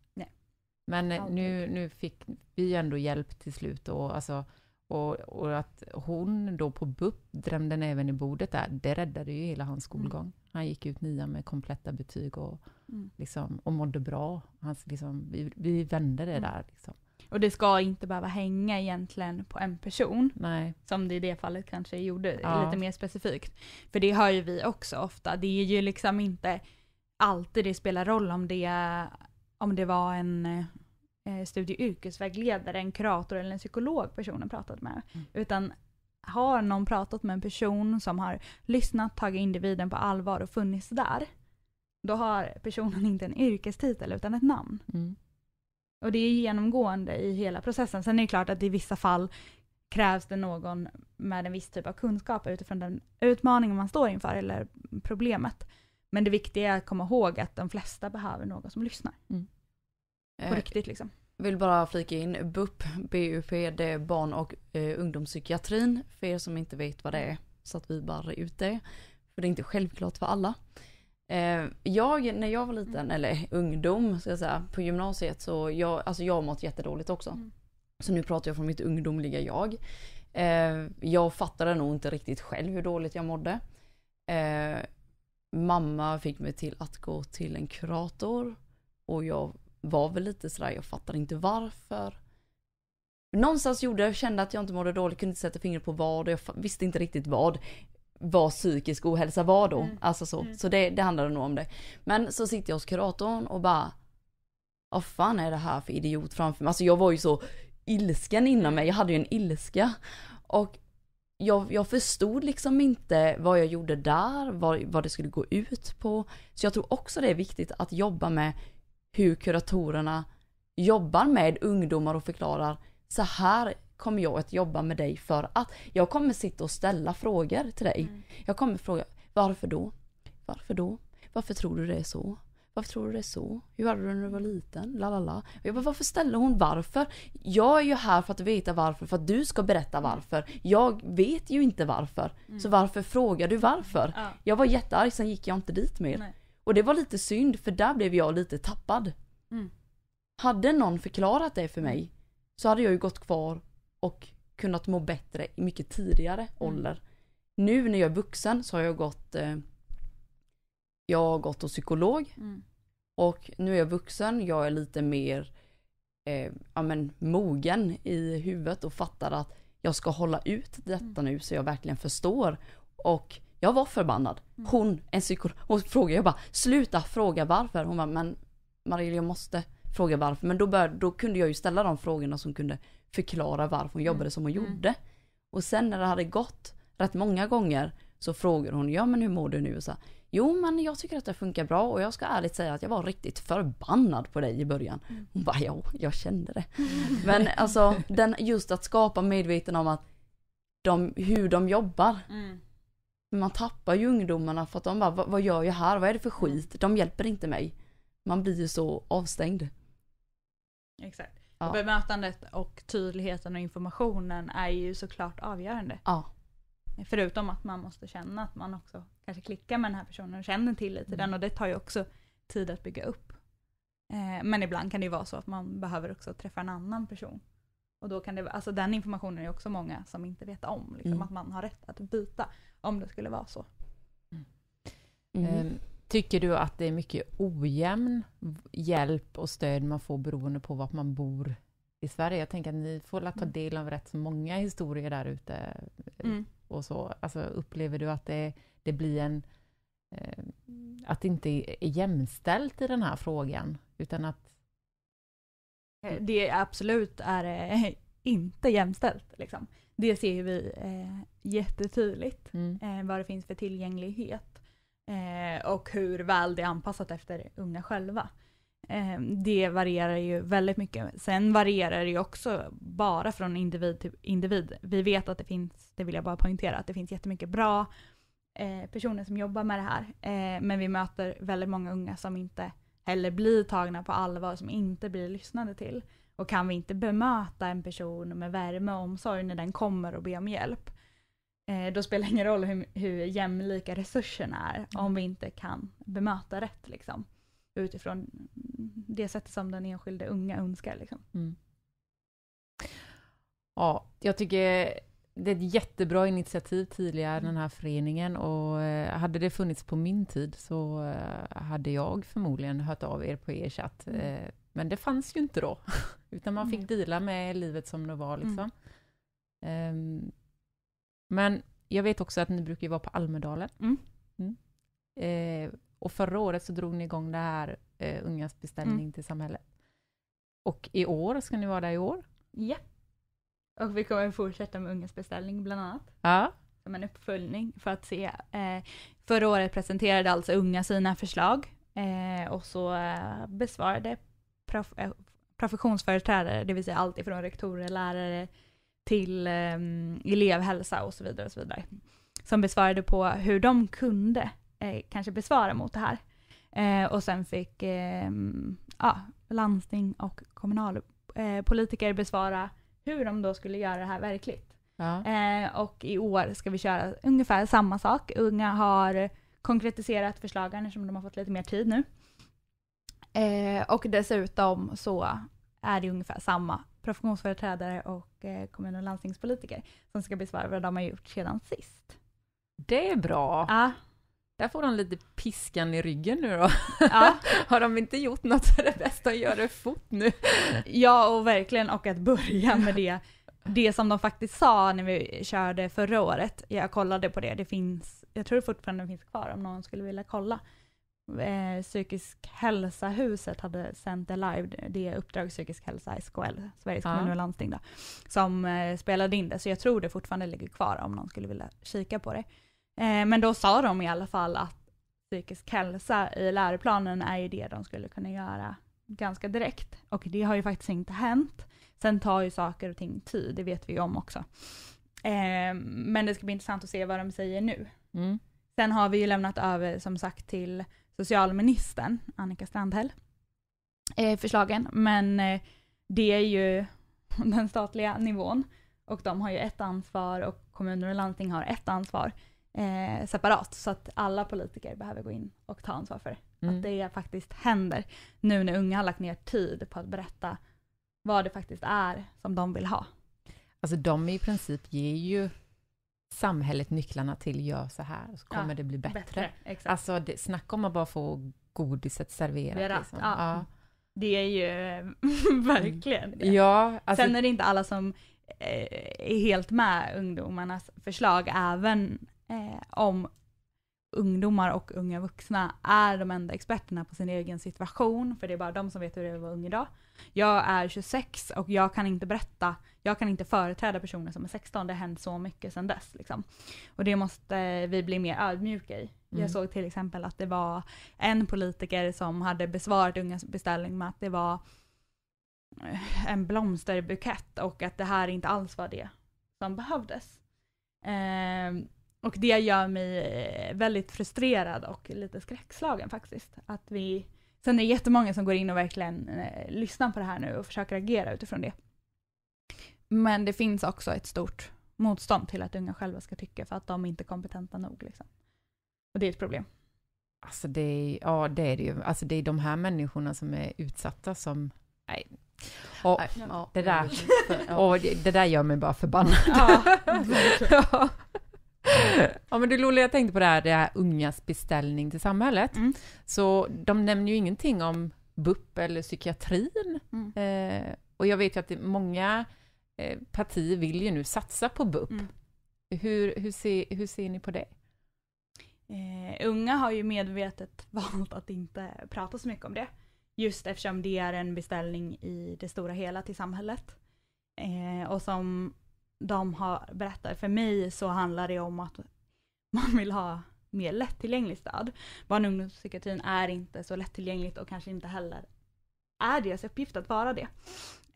Men nu, nu fick vi ändå hjälp till slut och, alltså, och, och att hon då på BUP drämde näven i bordet där, det räddade ju hela hans mm. skolgång. Mm. Han gick ut nian med kompletta betyg och, mm. liksom, och mådde bra. Hans, liksom, vi, vi vände det mm. där. Liksom. Och det ska inte behöva hänga egentligen på en person. Nej. Som det i det fallet kanske gjorde, ja. lite mer specifikt. För det hör ju vi också ofta, det är ju liksom inte alltid det spelar roll om det är om det var en eh, studie och yrkesvägledare, en kurator eller en psykolog personen pratade med. Mm. Utan har någon pratat med en person som har lyssnat, tagit individen på allvar och funnits där, då har personen inte en yrkestitel utan ett namn. Mm. Och det är genomgående i hela processen. Sen är det klart att i vissa fall krävs det någon med en viss typ av kunskap utifrån den utmaning man står inför eller problemet. Men det viktiga är att komma ihåg att de flesta behöver någon som lyssnar. Mm. På eh, riktigt liksom. Vill bara flika in BUP, BUP, det är barn och eh, ungdomspsykiatrin. För er som inte vet vad det är, så att vi bara ut det. För det är inte självklart för alla. Eh, jag, när jag var liten, mm. eller ungdom ska jag säga, på gymnasiet så jag, alltså jag har mått jättedåligt också. Mm. Så nu pratar jag från mitt ungdomliga jag. Eh, jag fattade nog inte riktigt själv hur dåligt jag mådde. Eh, mamma fick mig till att gå till en kurator och jag var väl lite sådär, jag fattar inte varför. Någonstans gjorde jag, kände att jag inte mådde dåligt, kunde inte sätta fingret på vad och jag visste inte riktigt vad vad psykisk ohälsa var då. Mm. Alltså så. Mm. Så det, det handlade nog om det. Men så sitter jag hos kuratorn och bara vad fan är det här för idiot framför mig? Alltså jag var ju så ilsken inom mm. mig, jag hade ju en ilska. Och jag, jag förstod liksom inte vad jag gjorde där, vad, vad det skulle gå ut på. Så jag tror också det är viktigt att jobba med hur kuratorerna jobbar med ungdomar och förklarar så här kommer jag att jobba med dig för att jag kommer sitta och ställa frågor till dig. Mm. Jag kommer fråga varför då? Varför då? Varför tror du det är så? Varför tror du det är så? Hur hade du när du var liten? Lalala. Jag bara, varför ställer hon varför? Jag är ju här för att veta varför, för att du ska berätta varför. Jag vet ju inte varför. Mm. Så varför frågar du varför? Ja. Jag var jättearg, sen gick jag inte dit mer. Nej. Och det var lite synd, för där blev jag lite tappad. Mm. Hade någon förklarat det för mig så hade jag ju gått kvar och kunnat må bättre i mycket tidigare mm. ålder. Nu när jag är vuxen så har jag gått eh, jag har gått hos psykolog. Mm. Och nu är jag vuxen, jag är lite mer eh, ja, men, mogen i huvudet och fattar att jag ska hålla ut detta nu så jag verkligen förstår. Och jag var förbannad. Mm. Hon, en psykolog, hon frågade, jag bara sluta fråga varför. Hon bara men Marielle jag måste fråga varför. Men då, började, då kunde jag ju ställa de frågorna som kunde förklara varför hon jobbade mm. som hon mm. gjorde. Och sen när det hade gått rätt många gånger så frågar hon, ja men hur mår du nu? Och så här, Jo men jag tycker att det funkar bra och jag ska ärligt säga att jag var riktigt förbannad på dig i början. Mm. Hon bara ja, jag kände det. Mm. Men alltså den, just att skapa medveten om att de, hur de jobbar. Mm. Man tappar ju ungdomarna för att de bara vad gör jag här, vad är det för mm. skit, de hjälper inte mig. Man blir ju så avstängd. Exakt. Ja. Och bemötandet och tydligheten och informationen är ju såklart avgörande. Ja. Förutom att man måste känna att man också kanske klickar med den här personen och känner till lite mm. den och det tar ju också tid att bygga upp. Eh, men ibland kan det ju vara så att man behöver också träffa en annan person. Och då kan det, alltså den informationen är också många som inte vet om, liksom, mm. att man har rätt att byta om det skulle vara så. Mm. mm. Ehm, tycker du att det är mycket ojämn hjälp och stöd man får beroende på var man bor i Sverige? Jag tänker att ni får ta mm. del av rätt så många historier där ute. Mm. Alltså, upplever du att det är det blir en... Eh, att det inte är jämställt i den här frågan, utan att... Eh, det absolut är eh, inte jämställt. Liksom. Det ser vi eh, jättetydligt, mm. Eh, vad det finns för tillgänglighet och hur väl det är anpassat efter unga själva. Det varierar ju väldigt mycket. Sen varierar det ju också bara från individ till individ. Vi vet att det finns, det vill jag bara poängtera, att det finns jättemycket bra Eh, personer som jobbar med det här. Eh, men vi möter väldigt många unga som inte heller blir tagna på allvar, som inte blir lyssnade till. Och kan vi inte bemöta en person med värme och omsorg när den kommer och ber om hjälp, eh, då spelar det ingen roll hur, hur jämlika resurserna är, mm. om vi inte kan bemöta rätt. Liksom, utifrån det sätt som den enskilde unga önskar. Liksom. Mm. Ja, jag tycker det är ett jättebra initiativ tidigare, den här föreningen, och eh, hade det funnits på min tid så eh, hade jag förmodligen hört av er på er chatt. Mm. Eh, men det fanns ju inte då, utan man fick mm. dela med livet som det var. Mm. Liksom. Mm. Men jag vet också att ni brukar vara på Almedalen. Mm. Mm. Och förra året så drog ni igång det här Ungas beställning till samhället. Och i år, ska ni vara där i år? Ja. Och vi kommer fortsätta med ungas beställning bland annat. Ja. Som en uppföljning för att se. Eh, förra året presenterade alltså Unga sina förslag eh, och så eh, besvarade prof eh, professionsföreträdare, det vill säga allt ifrån rektorer, lärare till eh, elevhälsa och så vidare och så vidare. Som besvarade på hur de kunde eh, kanske besvara mot det här. Eh, och sen fick ja, landsting och kommunalpolitiker besvara hur de då skulle göra det här verkligt. Ja. Eh, och i år ska vi köra ungefär samma sak. Unga har konkretiserat förslagen eftersom de har fått lite mer tid nu. Eh, och dessutom så är det ungefär samma professionsföreträdare och eh, kommun och landstingspolitiker som ska besvara vad de har gjort sedan sist. Det är bra. Ja, där får han lite piskan i ryggen nu då. Ja. har de inte gjort något så är det bäst att göra det fort nu. ja, och verkligen, och att börja med det. Det som de faktiskt sa när vi körde förra året, jag kollade på det, det finns, jag tror det fortfarande finns kvar om någon skulle vilja kolla. Eh, Psykisk hälsa-huset hade sänt det live, det är Uppdrag Psykisk hälsa, SKL, Sveriges ja. kommuner och landsting då, som eh, spelade in det, så jag tror det fortfarande ligger kvar om någon skulle vilja kika på det. Eh, men då sa de i alla fall att psykisk hälsa i läroplanen är ju det de skulle kunna göra ganska direkt. Och det har ju faktiskt inte hänt. Sen tar ju saker och ting tid, det vet vi ju om också. Eh, men det ska bli intressant att se vad de säger nu. Mm. Sen har vi ju lämnat över som sagt till socialministern, Annika Strandhäll, eh, förslagen. Men eh, det är ju den statliga nivån och de har ju ett ansvar och kommuner och landsting har ett ansvar eh, separat så att alla politiker behöver gå in och ta ansvar för mm. att det faktiskt händer. Nu när unga har lagt ner tid på att berätta vad det faktiskt är som de vill ha. Alltså de i princip ger ju samhället nycklarna till gör så här, så kommer ja, det bli bättre. bättre exakt. Alltså det, snacka om att bara få godiset serverat. Berat, liksom. ja. Ja. Det är ju mm. verkligen det. Ja, alltså, Sen är det inte alla som eh, är helt med ungdomarnas förslag, även eh, om ungdomar och unga vuxna är de enda experterna på sin egen situation, för det är bara de som vet hur det är att vara ung idag. Jag är 26 och jag kan inte berätta, jag kan inte företräda personer som är 16, det har hänt så mycket sedan dess. Liksom. Och det måste vi bli mer ödmjuka i. Mm. Jag såg till exempel att det var en politiker som hade besvarat ungas beställning med att det var eh, en blomsterbukett och att det här inte alls var det som behövdes. Eh, och det gör mig eh, väldigt frustrerad och lite skräckslagen faktiskt. Att vi, sen är det jättemånga som går in och verkligen eh, lyssnar på det här nu och försöker agera utifrån det. Men det finns också ett stort motstånd till att unga själva ska tycka för att de inte är kompetenta nog. Liksom. Och det är ett problem. Alltså det är, ja det är det ju. Alltså det är de här människorna som är utsatta som, nej. Och nej, det, där, ja. och det, det, där gör mig bara förbannad. Ja, Ja, men du roliga jag tänkte på det här, det här ungas beställning till samhället. Mm. Så de nämner ju ingenting om BUP eller psykiatrin. Mm. Eh, och jag vet ju att många eh, partier vill ju nu satsa på BUP. Mm. Hur, hur, ser, hur ser ni på det? Eh, unga har ju medvetet valt att inte prata så mycket om det. Just eftersom det är en beställning i det stora hela till samhället. Eh, och som de har berättat för mig så handlar det om att man vill ha mer lättillgängligt stöd. Barn och ungdomspsykiatrin är inte så lättillgängligt och kanske inte heller är deras uppgift att vara det.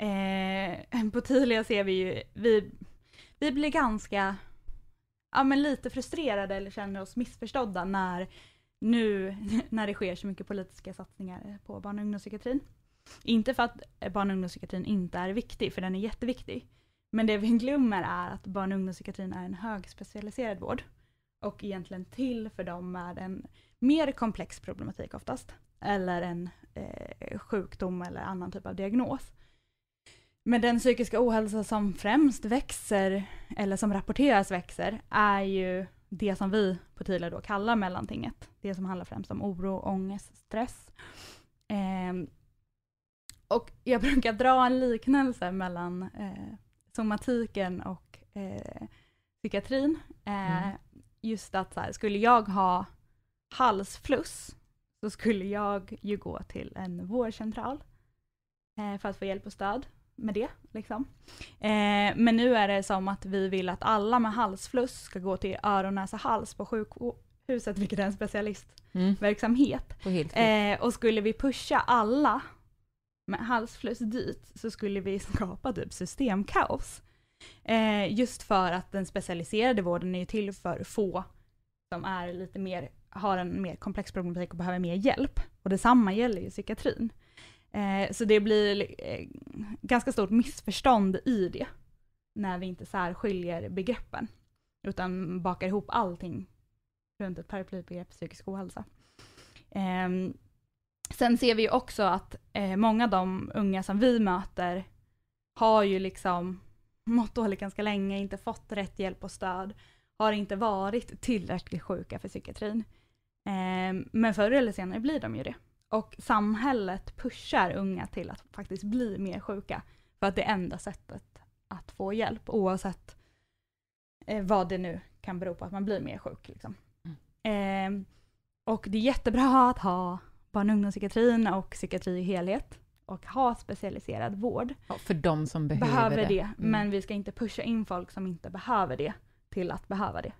Eh, på Tilia ser vi ju, vi, vi blir ganska, ja men lite frustrerade eller känner oss missförstådda när nu när det sker så mycket politiska satsningar på barn och ungdomspsykiatrin. Inte för att barn och ungdomspsykiatrin inte är viktig, för den är jätteviktig. Men det vi glömmer är att barn och ungdomspsykiatrin är en högspecialiserad vård och egentligen till för dem med en mer komplex problematik oftast, eller en eh, sjukdom eller annan typ av diagnos. Men den psykiska ohälsa som främst växer, eller som rapporteras växer, är ju det som vi på Tila då kallar mellantinget. Det som handlar främst om oro, ångest, stress. Eh, och jag brukar dra en liknelse mellan eh, somatiken och eh, psykiatrin. Eh, mm. Just att så här, skulle jag ha halsfluss så skulle jag ju gå till en vårdcentral eh, för att få hjälp och stöd med det. Liksom. Eh, men nu är det som att vi vill att alla med halsfluss ska gå till öron, näsa, hals på sjukhuset, vilket är en specialistverksamhet. Mm. Eh, och skulle vi pusha alla med halsfluss dit så skulle vi skapa typ systemkaos. Eh, just för att den specialiserade vården är ju till för få som är lite mer, har en mer komplex problematik och behöver mer hjälp. Och detsamma gäller ju psykiatrin. Eh, så det blir eh, ganska stort missförstånd i det. När vi inte särskiljer begreppen. Utan bakar ihop allting runt ett paraplybegrepp psykisk ohälsa. Ehm, Sen ser vi ju också att eh, många av de unga som vi möter har ju liksom mått dåligt ganska länge, inte fått rätt hjälp och stöd, har inte varit tillräckligt sjuka för psykiatrin. Eh, men förr eller senare blir de ju det. Och samhället pushar unga till att faktiskt bli mer sjuka, för att det är enda sättet att få hjälp, oavsett eh, vad det nu kan bero på att man blir mer sjuk. Liksom. Mm. Ehm, och det är jättebra att ha barn och ungdomspsykiatrin och psykiatri i helhet och ha specialiserad vård. Ja, för de som behöver, behöver det. det. Mm. Men vi ska inte pusha in folk som inte behöver det till att behöva det.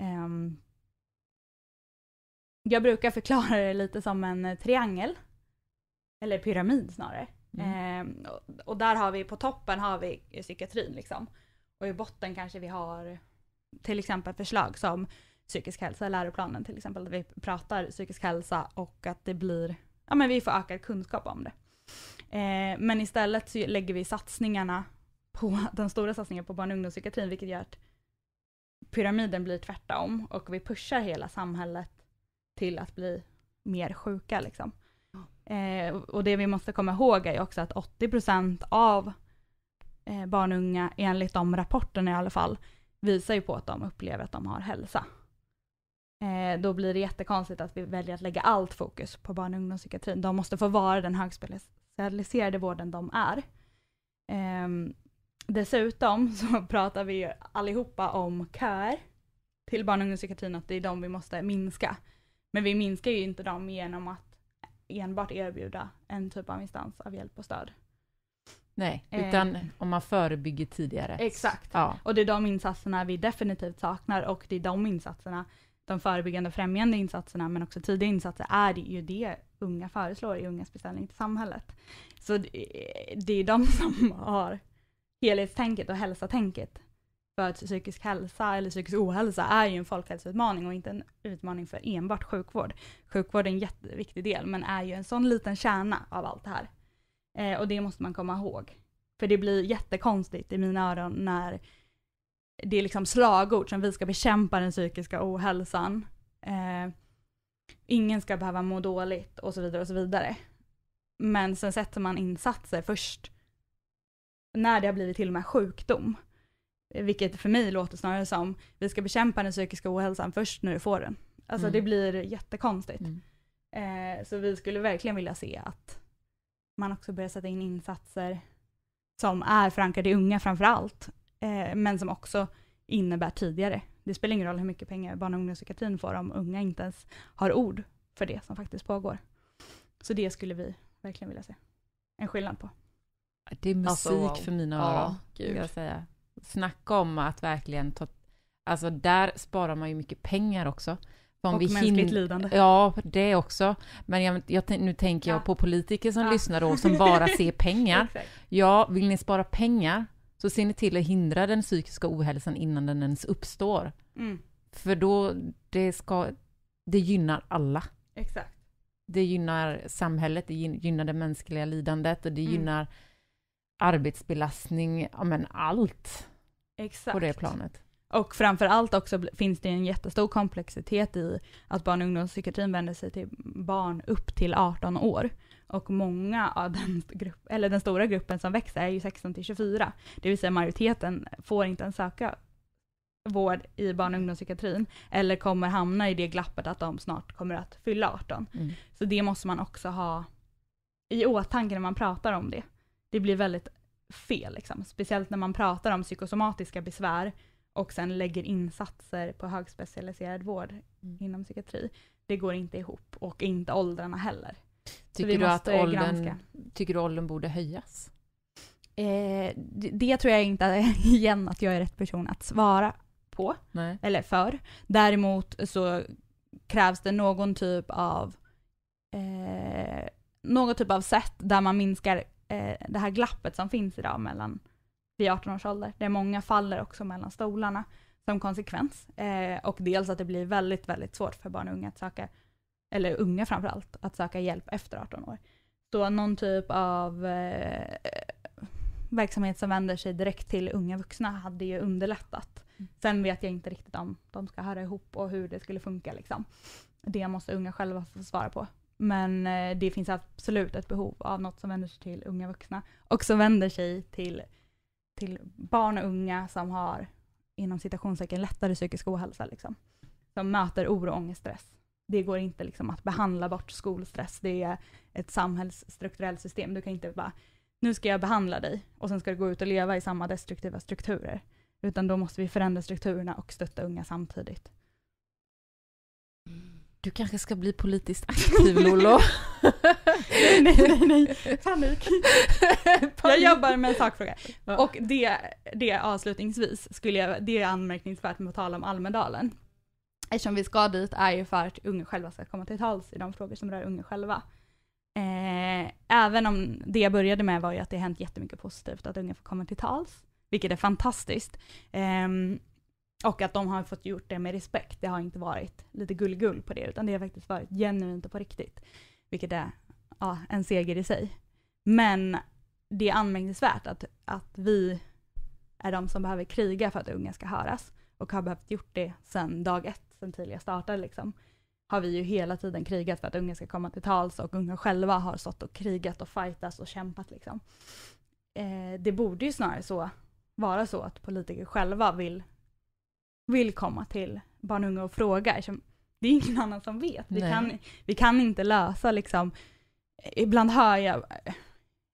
Um, jag brukar förklara det lite som en triangel, eller pyramid snarare. Mm. Um, och, där har vi, på toppen har vi psykiatrin liksom. Och i botten kanske vi har till exempel förslag som psykisk hälsa i läroplanen till exempel. Att vi pratar psykisk hälsa och att det blir, ja men vi får ökad kunskap om det. Eh, men istället så lägger vi satsningarna på den stora satsningen på barn och ungdomspsykiatrin, vilket gör att pyramiden blir tvärtom och vi pushar hela samhället till att bli mer sjuka. Liksom. Eh, och det vi måste komma ihåg är också att 80 procent av eh, barn och unga, enligt de rapporterna i alla fall, visar ju på att de upplever att de har hälsa. Eh, då blir det jättekonstigt att vi väljer att lägga allt fokus på barn och ungdomspsykiatrin. De måste få vara den högspecialiserade vården de är. Eh, dessutom så pratar vi allihopa om köer till barn och ungdomspsykiatrin, att det är de vi måste minska. Men vi minskar ju inte dem genom att enbart erbjuda en typ av instans av hjälp och stöd. Nej, utan eh, om man förebygger tidigare. Exakt. Ja. Och det är de insatserna vi definitivt saknar och det är de insatserna de förebyggande och främjande insatserna men också tidiga insatser är ju det unga föreslår i Ungas beställning till samhället. Så det är de som har helhetstänket och hälsatänket. För att psykisk hälsa eller psykisk ohälsa är ju en folkhälsoutmaning och inte en utmaning för enbart sjukvård. Sjukvård är en jätteviktig del men är ju en sån liten kärna av allt det här. Eh, och det måste man komma ihåg. För det blir jättekonstigt i mina öron när det är liksom slagord som vi ska bekämpa den psykiska ohälsan. Eh, ingen ska behöva må dåligt och så vidare och så vidare. Men sen sätter man insatser först när det har blivit till och med sjukdom. Vilket för mig låter snarare som, vi ska bekämpa den psykiska ohälsan först när du får den. Alltså mm. det blir jättekonstigt. Mm. Eh, så vi skulle verkligen vilja se att man också börjar sätta in insatser som är förankrade i unga framför allt eh, men som också innebär tidigare. Det spelar ingen roll hur mycket pengar barn och ungdomspsykiatrin får om unga inte ens har ord för det som faktiskt pågår. Så det skulle vi verkligen vilja se en skillnad på. Det är alltså, musik alltså, wow. för mina öron, ja, gud. jag säga. Snacka om att verkligen ta... Alltså där sparar man ju mycket pengar också. Om och vi mänskligt lidande. Ja, det också. Men jag, jag, nu tänker jag ja. på politiker som ja. lyssnar då, som bara ser pengar. ja, vill ni spara pengar, så ser ni till att hindra den psykiska ohälsan innan den ens uppstår. Mm. För då, det ska, det gynnar alla. Exakt. Det gynnar samhället, det gynnar det mänskliga lidandet och det mm. gynnar arbetsbelastning, ja men allt. Exakt. På det planet. Och framförallt också finns det en jättestor komplexitet i att barn och ungdomspsykiatrin vänder sig till barn upp till 18 år. Och många av den, grupp, eller den stora gruppen som växer är ju 16 till 24. Det vill säga majoriteten får inte ens söka vård i barn och ungdomspsykiatrin eller kommer hamna i det glappet att de snart kommer att fylla 18. Mm. Så det måste man också ha i åtanke när man pratar om det. Det blir väldigt fel, liksom. speciellt när man pratar om psykosomatiska besvär och sen lägger insatser på högspecialiserad vård mm. inom psykiatri. Det går inte ihop och inte åldrarna heller. Tycker du, att åldern, tycker du åldern borde höjas? Eh, det, det tror jag inte, igen, att jag är rätt person att svara på, Nej. eller för. Däremot så krävs det någon typ av eh, någon typ av sätt där man minskar eh, det här glappet som finns idag mellan vid 18 års ålder, där många faller också mellan stolarna som konsekvens. Eh, och dels att det blir väldigt, väldigt svårt för barn och unga att söka eller unga framförallt, att söka hjälp efter 18 år. Så någon typ av eh, verksamhet som vänder sig direkt till unga vuxna hade ju underlättat. Mm. Sen vet jag inte riktigt om de ska höra ihop och hur det skulle funka. Liksom. Det måste unga själva få svara på. Men eh, det finns absolut ett behov av något som vänder sig till unga vuxna och som vänder sig till, till barn och unga som har inom citationstecken lättare psykisk ohälsa. Liksom. Som möter oro, ångest, stress det går inte liksom att behandla bort skolstress. Det är ett samhällsstrukturellt system. Du kan inte bara, nu ska jag behandla dig och sen ska du gå ut och leva i samma destruktiva strukturer. Utan då måste vi förändra strukturerna och stötta unga samtidigt. Du kanske ska bli politiskt aktiv Lollo? nej, nej, nej, nej, panik. jag jobbar med en sakfrågor. Och det, det avslutningsvis, skulle jag, det är anmärkningsvärt med att tala om Almedalen eftersom vi ska dit är ju för att unga själva ska komma till tals i de frågor som rör unga själva. Eh, även om det jag började med var ju att det har hänt jättemycket positivt, att unga får komma till tals, vilket är fantastiskt. Eh, och att de har fått gjort det med respekt. Det har inte varit lite gullgull på det, utan det har faktiskt varit genuint och på riktigt. Vilket är ja, en seger i sig. Men det är anmärkningsvärt att, att vi är de som behöver kriga för att unga ska höras och har behövt gjort det sedan dag ett sen Tilia startade liksom, har vi ju hela tiden krigat för att unga ska komma till tals och unga själva har stått och krigat och fightats och kämpat. Liksom. Eh, det borde ju snarare så, vara så att politiker själva vill, vill komma till barn och unga och fråga. Det är ingen annan som vet. Vi, kan, vi kan inte lösa liksom, ibland hör jag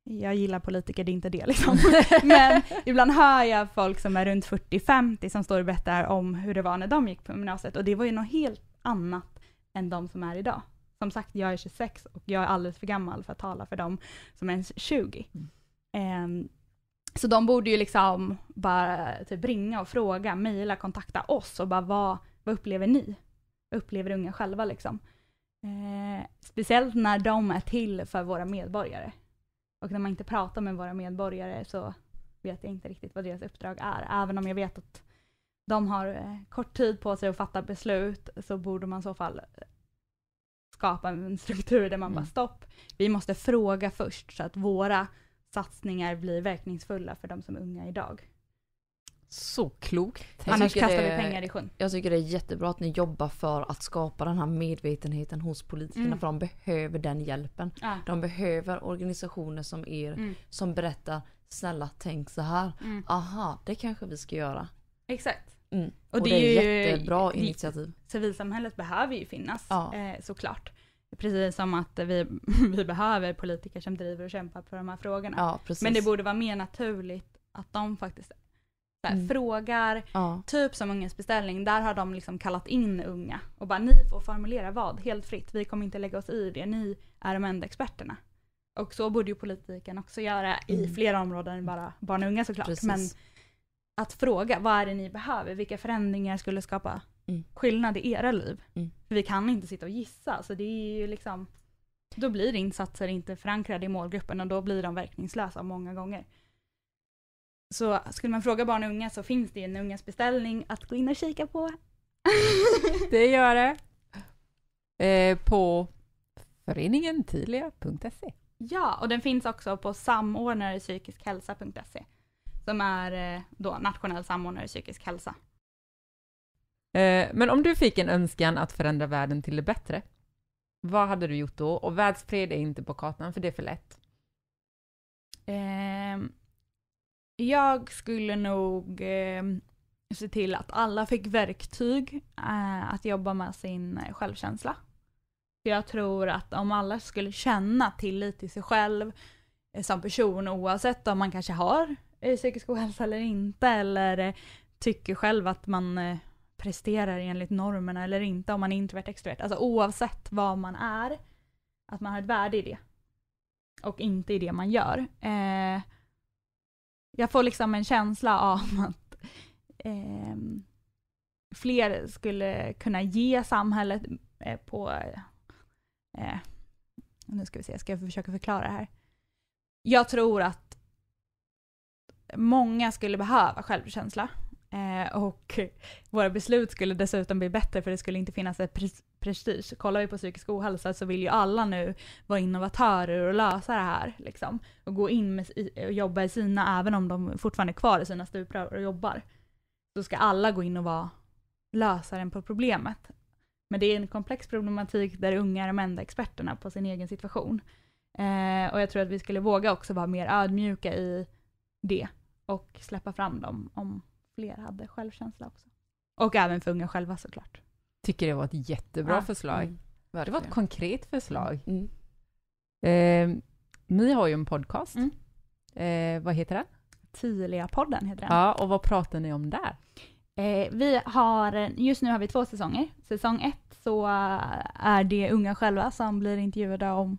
jag gillar politiker, det är inte det liksom. Men ibland hör jag folk som är runt 40-50 som står och berättar om hur det var när de gick på gymnasiet och det var ju något helt annat än de som är idag. Som sagt, jag är 26 och jag är alldeles för gammal för att tala för dem som är 20. Mm. Um, så de borde ju liksom bara typ ringa och fråga, mejla, kontakta oss och bara vad, vad upplever ni? Vad Upplever unga själva liksom? Eh, speciellt när de är till för våra medborgare. Och när man inte pratar med våra medborgare så vet jag inte riktigt vad deras uppdrag är. Även om jag vet att de har eh, kort tid på sig att fatta beslut så borde man i så fall eh, skapa en struktur där man mm. bara stopp, vi måste fråga först så att våra satsningar blir verkningsfulla för de som är unga idag. Så klokt. Jag Annars kastar det, vi pengar i sjön. Jag tycker det är jättebra att ni jobbar för att skapa den här medvetenheten hos politikerna mm. för de behöver den hjälpen. Ja. De behöver organisationer som er mm. som berättar snälla tänk så här. Mm. Aha, det kanske vi ska göra. Exakt. Mm. Och, och, det, är, det är jättebra ju, initiativ. Civilsamhället behöver ju finnas ja. eh, såklart. Precis som att vi, vi behöver politiker som driver och kämpar för de här frågorna. Ja, Men det borde vara mer naturligt att de faktiskt här, mm. Frågar, ja. typ som Ungas beställning, där har de liksom kallat in unga och bara ni får formulera vad helt fritt, vi kommer inte lägga oss i det, ni är de enda experterna. Och så borde ju politiken också göra mm. i flera områden än bara barn och unga såklart. Precis. Men att fråga, vad är det ni behöver? Vilka förändringar skulle skapa mm. skillnad i era liv? Mm. För vi kan inte sitta och gissa, så det är ju liksom då blir insatser inte förankrade i målgruppen och då blir de verkningslösa många gånger. Så skulle man fråga barn och unga så finns det ju en ungas beställning att gå in och kika på. det gör det. Eh, på föreningentilia.se. Ja, och den finns också på samordnare som är eh, då nationell samordnare i psykisk hälsa. Eh, men om du fick en önskan att förändra världen till det bättre, vad hade du gjort då? Och världsfred är inte på kartan, för det är för lätt. Eh, jag skulle nog eh, se till att alla fick verktyg eh, att jobba med sin självkänsla. jag tror att om alla skulle känna tillit till sig själv eh, som person oavsett om man kanske har eh, psykisk ohälsa eller inte eller eh, tycker själv att man eh, presterar enligt normerna eller inte om man är introvert extrovert. Alltså oavsett vad man är, att man har ett värde i det. Och inte i det man gör. Eh, jag får liksom en känsla av att eh, fler skulle kunna ge samhället eh, på... Eh, nu ska vi se, ska jag försöka förklara det här? Jag tror att många skulle behöva självkänsla. Eh, och våra beslut skulle dessutom bli bättre för det skulle inte finnas ett pre prestige. Kollar vi på psykisk ohälsa så vill ju alla nu vara innovatörer och lösa det här. Liksom. Och gå in med, och jobba i sina, även om de fortfarande är kvar i sina stuprör och jobbar. Så ska alla gå in och vara lösaren på problemet. Men det är en komplex problematik där unga är de enda experterna på sin egen situation. Eh, och jag tror att vi skulle våga också vara mer ödmjuka i det och släppa fram dem om fler hade självkänsla också. Och även för unga själva såklart. Tycker det var ett jättebra ja. förslag. Mm. Det var ett konkret förslag. Mm. Eh, ni har ju en podcast. Mm. Eh, vad heter den? Tilia-podden heter den. Ja, och vad pratar ni om där? Eh, vi har, just nu har vi två säsonger. Säsong ett så eh, är det unga själva som blir intervjuade om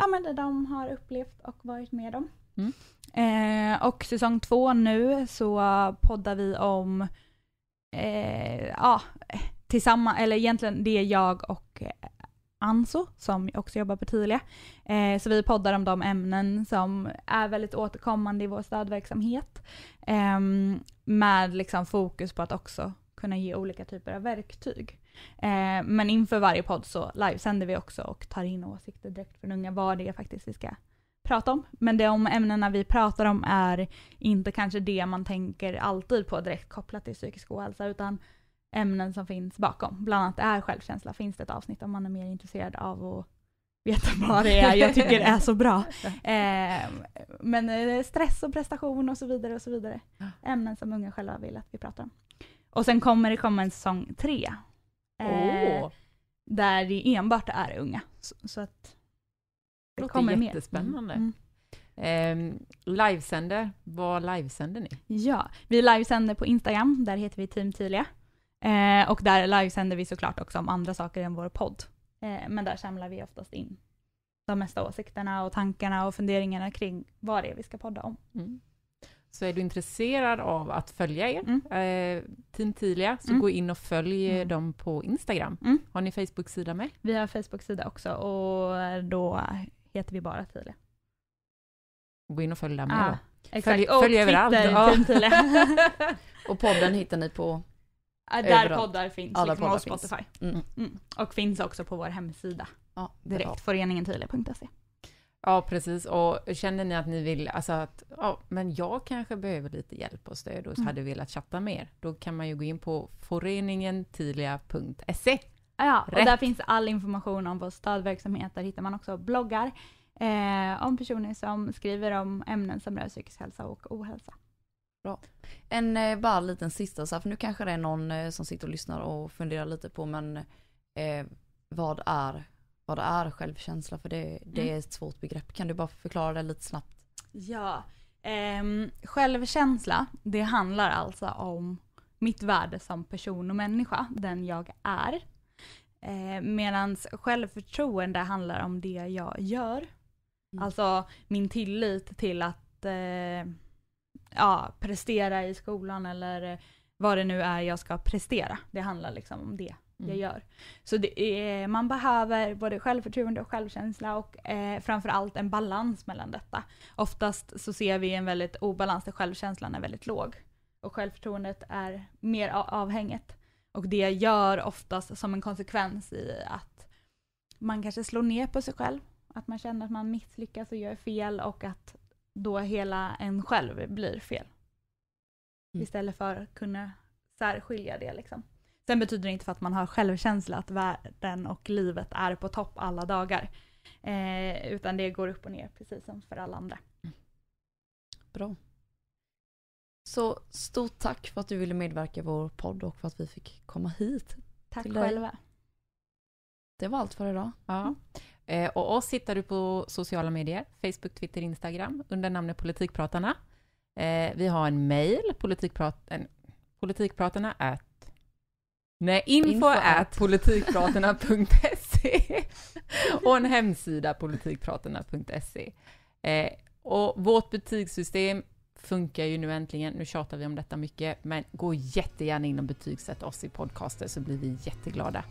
ja, men det de har upplevt och varit med om. Mm. Eh, och säsong två nu så poddar vi om, eh, ja, tillsammans, eller egentligen det är jag och eh, Anso som också jobbar på Tilia. Eh, så vi poddar om de ämnen som är väldigt återkommande i vår stödverksamhet. Eh, med liksom fokus på att också kunna ge olika typer av verktyg. Eh, men inför varje podd så livesänder vi också och tar in åsikter direkt från unga vad det är faktiskt vi ska prata om. Men de ämnena vi pratar om är inte kanske det man tänker alltid på direkt kopplat till psykisk ohälsa utan ämnen som finns bakom. Bland annat är självkänsla, finns det ett avsnitt om man är mer intresserad av att veta vad det är jag tycker är så bra. Ehm, eh, men stress och prestation och så vidare och så vidare. Ämnen som unga själva vill att vi pratar om. Och sen kommer det komma en säsong tre. Eh, oh. Där det enbart är unga. Så, så att det kommer jättespännande. Mer. Mm. Eh, livesänder, vad livesänder ni? Ja, vi livesänder på Instagram, där heter vi Team Tilia. Eh, och där livesänder vi såklart också om andra saker än vår podd. Eh, men där samlar vi oftast in de mesta åsikterna och tankarna och funderingarna kring vad det är vi ska podda om. Mm. Så är du intresserad av att följa er, mm. eh, Team Tilia, så mm. gå in och följ mm. dem på Instagram. Mm. Har ni Facebook-sida med? Vi har Facebook-sida också och då heter vi bara Thile. Gå in och följ där med ah, då. Exakt. Följ, och följ överallt. Twitter, ja. och podden hittar ni på? Där överallt. poddar finns, Alla liksom, poddar och Spotify. Finns. Mm. Mm. Och finns också på vår hemsida. Ja, direkt, ja. föreningentile.se. Ja, precis. Och känner ni att ni vill, alltså att, ja, men jag kanske behöver lite hjälp och stöd och mm. hade velat chatta mer, då kan man ju gå in på föreningentilia.se. Ja, och Rätt. där finns all information om vår stödverksamhet. Där hittar man också bloggar eh, om personer som skriver om ämnen som rör psykisk hälsa och ohälsa. Bra. En eh, bara liten sista, så här, för nu kanske det är någon eh, som sitter och lyssnar och funderar lite på men eh, vad, är, vad är självkänsla? För det, det mm. är ett svårt begrepp. Kan du bara förklara det lite snabbt? Ja, ehm, självkänsla det handlar alltså om mitt värde som person och människa, den jag är. Eh, Medan självförtroende handlar om det jag gör. Mm. Alltså min tillit till att eh, ja, prestera i skolan eller vad det nu är jag ska prestera. Det handlar liksom om det mm. jag gör. Så är, man behöver både självförtroende och självkänsla och eh, framförallt en balans mellan detta. Oftast så ser vi en väldigt obalans där självkänslan är väldigt låg och självförtroendet är mer avhängigt. Och det gör oftast som en konsekvens i att man kanske slår ner på sig själv. Att man känner att man misslyckas och gör fel och att då hela en själv blir fel. Mm. Istället för att kunna särskilja det liksom. Sen betyder det inte för att man har självkänsla att världen och livet är på topp alla dagar. Eh, utan det går upp och ner precis som för alla andra. Mm. Bra. Så stort tack för att du ville medverka i vår podd och för att vi fick komma hit. Tack själva. Det var allt för idag. Ja. Mm. Eh, och oss hittar du på sociala medier, Facebook, Twitter, Instagram under namnet Politikpratarna. Eh, vi har en mejl, politikprat, politikpratarna at Nej, info, info at politikpratarna.se och en hemsida politikpratarna.se. Eh, och vårt betygssystem funkar ju nu äntligen. Nu tjatar vi om detta mycket, men gå jättegärna in och betygsätt oss i podcaster så blir vi jätteglada.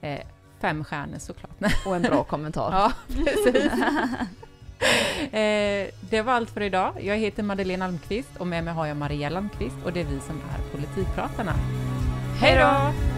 Eh, fem stjärnor såklart. Och en bra kommentar. ja, precis. eh, det var allt för idag. Jag heter Madeleine Almqvist och med mig har jag Maria Almqvist och det är vi som är Politikpratarna. Hej då!